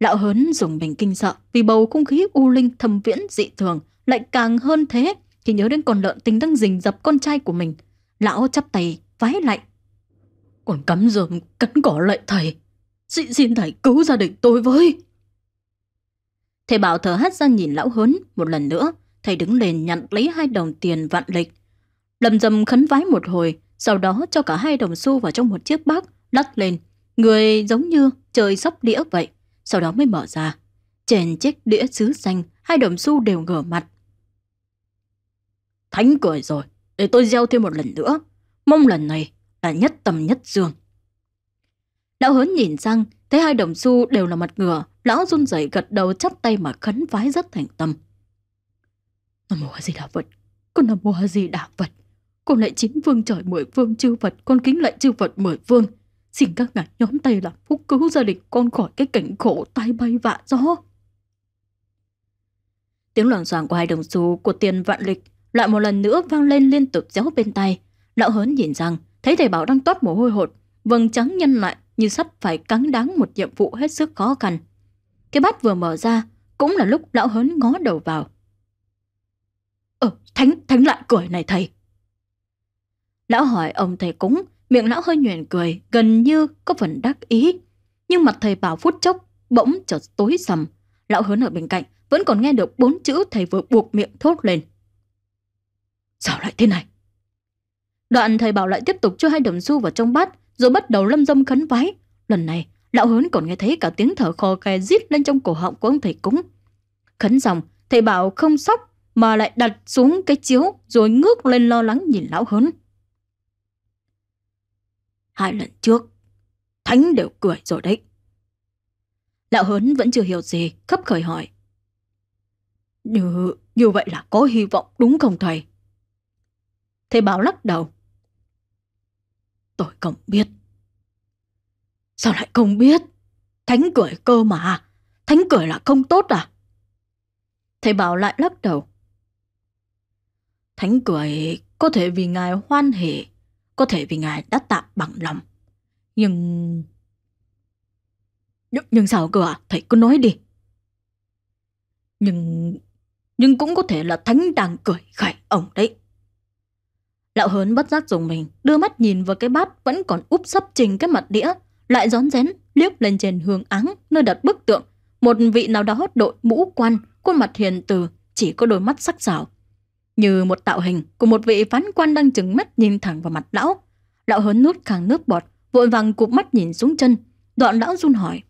Lão Hớn dùng mình kinh sợ vì bầu không khí u linh thầm viễn dị thường, lại càng hơn thế khi nhớ đến con lợn tình đang rình dập con trai của mình. Lão chắp tay, vái lạnh. Còn cắm rơm cắn cỏ lại thầy, xin, xin thầy cứu gia đình tôi với. Thầy bảo thở hắt ra nhìn lão Hớn một lần nữa, thầy đứng lên nhặt lấy hai đồng tiền vạn lịch Lâm Dâm khấn vái một hồi, sau đó cho cả hai đồng xu vào trong một chiếc bát, lắc lên. Người giống như trời sóc đĩa vậy, sau đó mới mở ra. Trên chiếc đĩa sứ xanh, hai đồng xu đều ngửa mặt. Thánh cười rồi, để tôi gieo thêm một lần nữa. Mong lần này là nhất tầm nhất dương. Lão hớn nhìn sang, thấy hai đồng xu đều là mặt ngựa, lão run rẩy gật đầu chắp tay mà khấn vái rất thành tâm. Nam mô A Di Đà Phật, con Nam mô A Di Đà Phật. Con lại chính vương trời mười vương chư Phật, con kính lại chư Phật mười vương. Xin các ngài nhóm tay làm phúc cứu gia đình con khỏi cái cảnh khổ tai bay vạ gió. Tiếng loảng xoảng của hai đồng xu của tiền vạn lịch lại một lần nữa vang lên liên tục réo bên tai. Lão hớn nhìn rằng, thấy thầy bảo đang toát mồ hôi hột, vầng trắng nhân lại như sắp phải cắn đáng một nhiệm vụ hết sức khó khăn. Cái bát vừa mở ra, cũng là lúc lão hớn ngó đầu vào. Ờ, thánh, thánh lại cười này thầy. Lão hỏi ông thầy cúng, miệng lão hơi nhoẻn cười, gần như có phần đắc ý. Nhưng mặt thầy bảo phút chốc, bỗng chợt tối sầm. Lão hớn ở bên cạnh, vẫn còn nghe được bốn chữ thầy vừa buộc miệng thốt lên. Sao lại thế này? Đoạn thầy bảo lại tiếp tục cho hai đồng xu vào trong bát, rồi bắt đầu lâm dâm khấn vái. Lần này, lão hớn còn nghe thấy cả tiếng thở khò khè rít lên trong cổ họng của ông thầy cúng. Khấn xong, thầy bảo không sóc, mà lại đặt xuống cái chiếu rồi ngước lên lo lắng nhìn lão hớn. Hai lần trước, Thánh đều cười rồi đấy. Lão Hớn vẫn chưa hiểu gì, khấp khởi hỏi. Như, như vậy là có hy vọng đúng không thầy? Thầy bảo lắc đầu. Tôi không biết. Sao lại không biết? Thánh cười cơ mà. Thánh cười là không tốt à? Thầy bảo lại lắc đầu. Thánh cười có thể vì ngài hoan hỉ có thể vì ngài đã tạm bằng lòng. Nhưng... Nhưng, nhưng sao cơ à? Thầy cứ nói đi. Nhưng... Nhưng cũng có thể là thánh đang cười khẩy ông đấy. Lão hớn bất giác dùng mình, đưa mắt nhìn vào cái bát vẫn còn úp sấp trình cái mặt đĩa, lại rón rén liếc lên trên hương áng nơi đặt bức tượng. Một vị nào đó đội mũ quan, khuôn mặt hiền từ, chỉ có đôi mắt sắc sảo như một tạo hình của một vị phán quan đang chừng mắt nhìn thẳng vào mặt lão. Lão hớn nuốt khang nước bọt, vội vàng cụp mắt nhìn xuống chân. Đoạn lão run hỏi.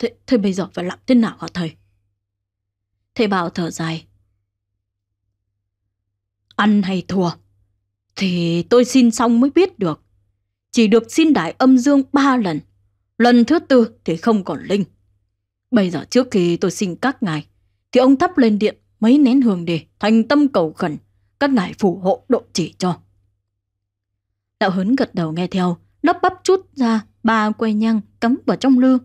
Thế, thế bây giờ phải làm thế nào hả thầy? Thầy bảo thở dài. Ăn hay thua? Thì tôi xin xong mới biết được. Chỉ được xin đại âm dương ba lần. Lần thứ tư thì không còn linh. Bây giờ trước khi tôi xin các ngài, thì ông thắp lên điện mấy nén hương đi, thành tâm cầu khẩn, các ngài phù hộ độ chỉ cho. Đạo hớn gật đầu nghe theo, lắp bắp chút ra ba quay nhang cắm vào trong lư.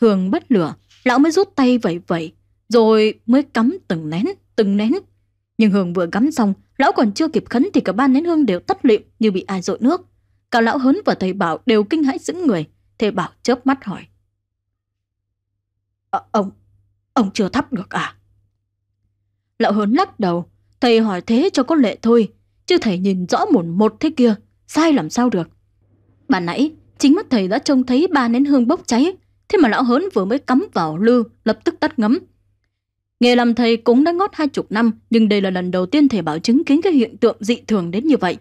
Hương bắt lửa, lão mới rút tay vậy vậy, rồi mới cắm từng nén, từng nén. Nhưng hương vừa cắm xong, lão còn chưa kịp khấn thì cả ba nén hương đều tắt lịm như bị ai dội nước. Cả lão hớn và thầy bảo đều kinh hãi sững người, thầy bảo chớp mắt hỏi. À, ông, ông chưa thắp được à? Lão Hớn lắc đầu, thầy hỏi thế cho có lệ thôi, chứ thầy nhìn rõ một một thế kia, sai làm sao được. Bà nãy, chính mắt thầy đã trông thấy ba nén hương bốc cháy, thế mà lão Hớn vừa mới cắm vào lư, lập tức tắt ngấm. Nghề làm thầy cũng đã ngót hai chục năm, nhưng đây là lần đầu tiên thầy bảo chứng kiến cái hiện tượng dị thường đến như vậy.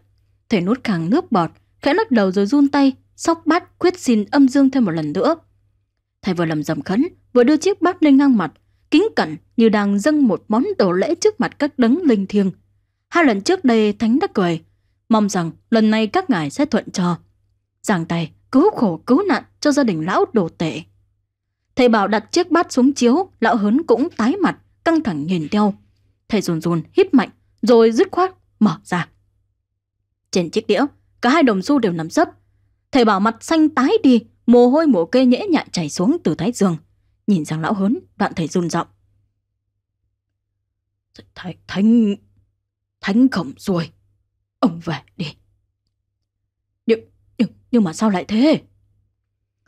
Thầy nuốt khẳng nước bọt, khẽ lắc đầu rồi run tay, sóc bát quyết xin âm dương thêm một lần nữa. Thầy vừa lầm dầm khấn, vừa đưa chiếc bát lên ngang mặt, kính cẩn như đang dâng một món đồ lễ trước mặt các đấng linh thiêng. Hai lần trước đây Thánh đã cười, mong rằng lần này các ngài sẽ thuận cho. Giảng tay, cứu khổ cứu nạn cho gia đình lão đồ tệ. Thầy bảo đặt chiếc bát xuống chiếu, lão hớn cũng tái mặt, căng thẳng nhìn theo. Thầy run run hít mạnh, rồi dứt khoát mở ra. Trên chiếc đĩa, cả hai đồng xu đều nằm sấp. Thầy bảo mặt xanh tái đi, mồ hôi mồ kê nhễ nhại chảy xuống từ thái dương. Nhìn sang lão hớn, đoạn thầy run giọng Thánh, thánh, thánh khổng rồi. Ông về đi. Nhưng, nhưng, nhưng mà sao lại thế?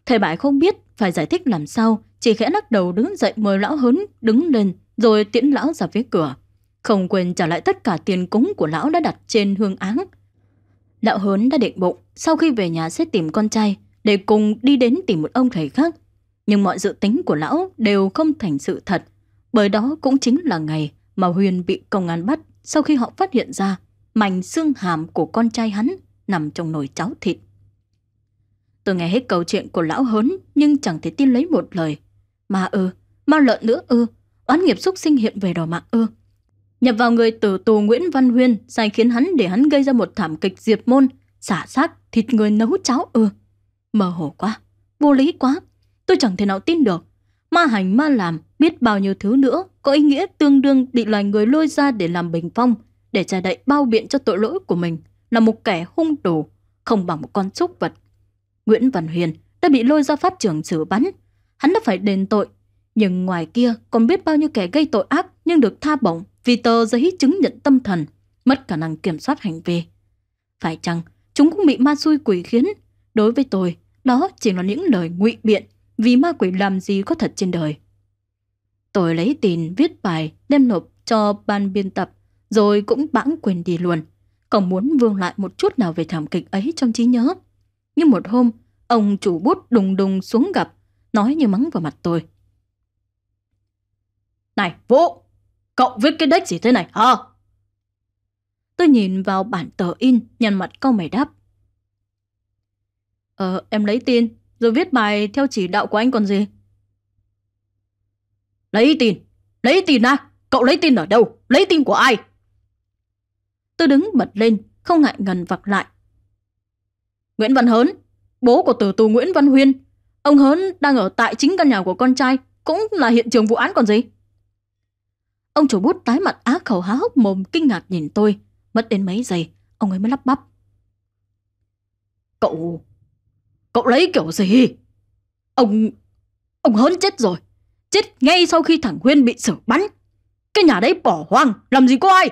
Thầy bại không biết phải giải thích làm sao, chỉ khẽ lắc đầu đứng dậy mời lão hớn đứng lên rồi tiễn lão ra phía cửa. Không quên trả lại tất cả tiền cúng của lão đã đặt trên hương áng. Lão hớn đã định bụng sau khi về nhà sẽ tìm con trai để cùng đi đến tìm một ông thầy khác nhưng mọi dự tính của lão đều không thành sự thật, bởi đó cũng chính là ngày mà Huyền bị công an bắt sau khi họ phát hiện ra mảnh xương hàm của con trai hắn nằm trong nồi cháo thịt. Tôi nghe hết câu chuyện của lão hớn nhưng chẳng thể tin lấy một lời. Mà ư, ừ, ma lợn nữa ư, ừ, oán nghiệp xúc sinh hiện về đỏ mạng ư. Nhập vào người tử tù Nguyễn Văn Huyên sai khiến hắn để hắn gây ra một thảm kịch diệt môn, xả xác thịt người nấu cháo ư. Mơ hồ quá, vô lý quá, Tôi chẳng thể nào tin được. Ma hành ma làm, biết bao nhiêu thứ nữa, có ý nghĩa tương đương bị loài người lôi ra để làm bình phong, để trả đậy bao biện cho tội lỗi của mình, là một kẻ hung đồ, không bằng một con súc vật. Nguyễn Văn Huyền đã bị lôi ra pháp trường xử bắn. Hắn đã phải đền tội, nhưng ngoài kia còn biết bao nhiêu kẻ gây tội ác nhưng được tha bổng vì tờ giấy chứng nhận tâm thần, mất khả năng kiểm soát hành vi. Phải chăng chúng cũng bị ma xui quỷ khiến? Đối với tôi, đó chỉ là những lời ngụy biện vì ma quỷ làm gì có thật trên đời. Tôi lấy tiền viết bài đem nộp cho ban biên tập rồi cũng bãng quên đi luôn. Còn muốn vương lại một chút nào về thảm kịch ấy trong trí nhớ. Nhưng một hôm, ông chủ bút đùng đùng xuống gặp, nói như mắng vào mặt tôi. Này, Vũ, cậu viết cái đếch gì thế này hả? Tôi nhìn vào bản tờ in, nhăn mặt câu mày đáp. Ờ, em lấy tin rồi viết bài theo chỉ đạo của anh còn gì Lấy tin Lấy tin à Cậu lấy tin ở đâu Lấy tin của ai Tôi đứng bật lên Không ngại ngần vặc lại Nguyễn Văn Hớn Bố của tử tù Nguyễn Văn Huyên Ông Hớn đang ở tại chính căn nhà của con trai Cũng là hiện trường vụ án còn gì Ông chủ bút tái mặt á khẩu há hốc mồm kinh ngạc nhìn tôi Mất đến mấy giây Ông ấy mới lắp bắp Cậu Cậu lấy kiểu gì Ông Ông hớn chết rồi Chết ngay sau khi thằng Huyên bị xử bắn Cái nhà đấy bỏ hoang Làm gì có ai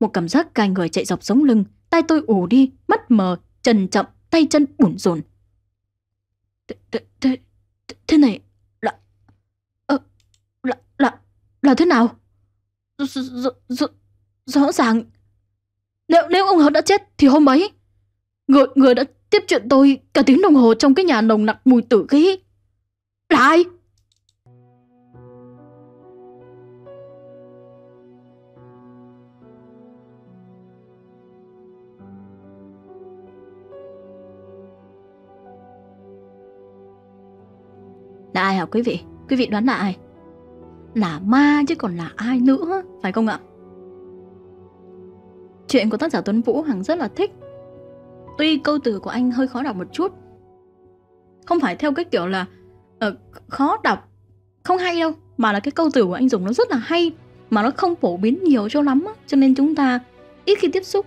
Một cảm giác cài người chạy dọc sống lưng tay tôi ù đi Mắt mờ Chân chậm Tay chân bủn rồn Thế, thế, thế này là, ờ, là là là thế nào rõ, ràng nếu nếu ông hợp đã chết thì hôm ấy người người đã Tiếp chuyện tôi cả tiếng đồng hồ trong cái nhà nồng nặc mùi tử khí. Là ai? Là ai hả quý vị? Quý vị đoán là ai? Là ma chứ còn là ai nữa, phải không ạ? Chuyện của tác giả Tuấn Vũ Hằng rất là thích tuy câu từ của anh hơi khó đọc một chút không phải theo cái kiểu là uh, khó đọc không hay đâu mà là cái câu từ của anh dùng nó rất là hay mà nó không phổ biến nhiều cho lắm á, cho nên chúng ta ít khi tiếp xúc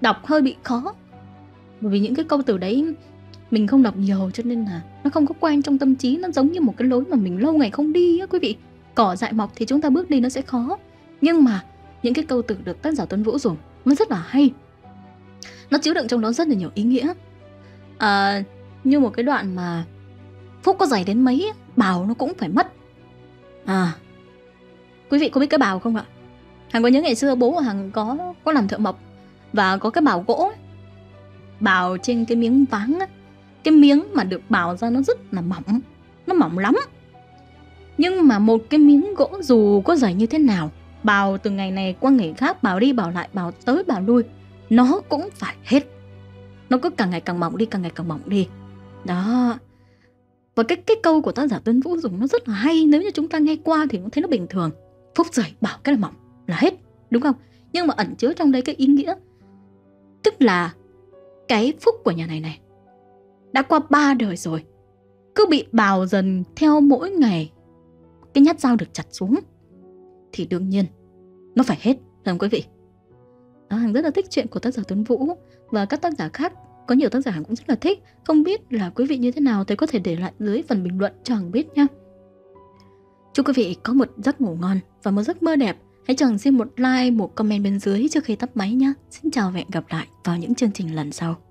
đọc hơi bị khó bởi vì những cái câu từ đấy mình không đọc nhiều cho nên là nó không có quen trong tâm trí nó giống như một cái lối mà mình lâu ngày không đi á quý vị cỏ dại mọc thì chúng ta bước đi nó sẽ khó nhưng mà những cái câu từ được tác giả Tuấn Vũ dùng nó rất là hay nó chứa đựng trong đó rất là nhiều ý nghĩa à, như một cái đoạn mà phúc có dày đến mấy bào nó cũng phải mất à quý vị có biết cái bào không ạ hằng có nhớ ngày xưa bố của hằng có có làm thợ mộc và có cái bào gỗ bào trên cái miếng váng á cái miếng mà được bào ra nó rất là mỏng nó mỏng lắm nhưng mà một cái miếng gỗ dù có dày như thế nào bào từ ngày này qua ngày khác bào đi bào lại bào tới bào lui nó cũng phải hết nó cứ càng ngày càng mỏng đi càng ngày càng mỏng đi đó và cái cái câu của tác giả Tuấn Vũ dùng nó rất là hay nếu như chúng ta nghe qua thì cũng thấy nó bình thường phúc dày bảo cái là mỏng là hết đúng không nhưng mà ẩn chứa trong đấy cái ý nghĩa tức là cái phúc của nhà này này đã qua ba đời rồi cứ bị bào dần theo mỗi ngày cái nhát dao được chặt xuống thì đương nhiên nó phải hết, thưa quý vị? à, Hằng rất là thích chuyện của tác giả Tuấn Vũ và các tác giả khác có nhiều tác giả Hằng cũng rất là thích không biết là quý vị như thế nào thì có thể để lại dưới phần bình luận cho Hằng biết nhé Chúc quý vị có một giấc ngủ ngon và một giấc mơ đẹp Hãy chẳng xin một like, một comment bên dưới trước khi tắt máy nhé Xin chào và hẹn gặp lại vào những chương trình lần sau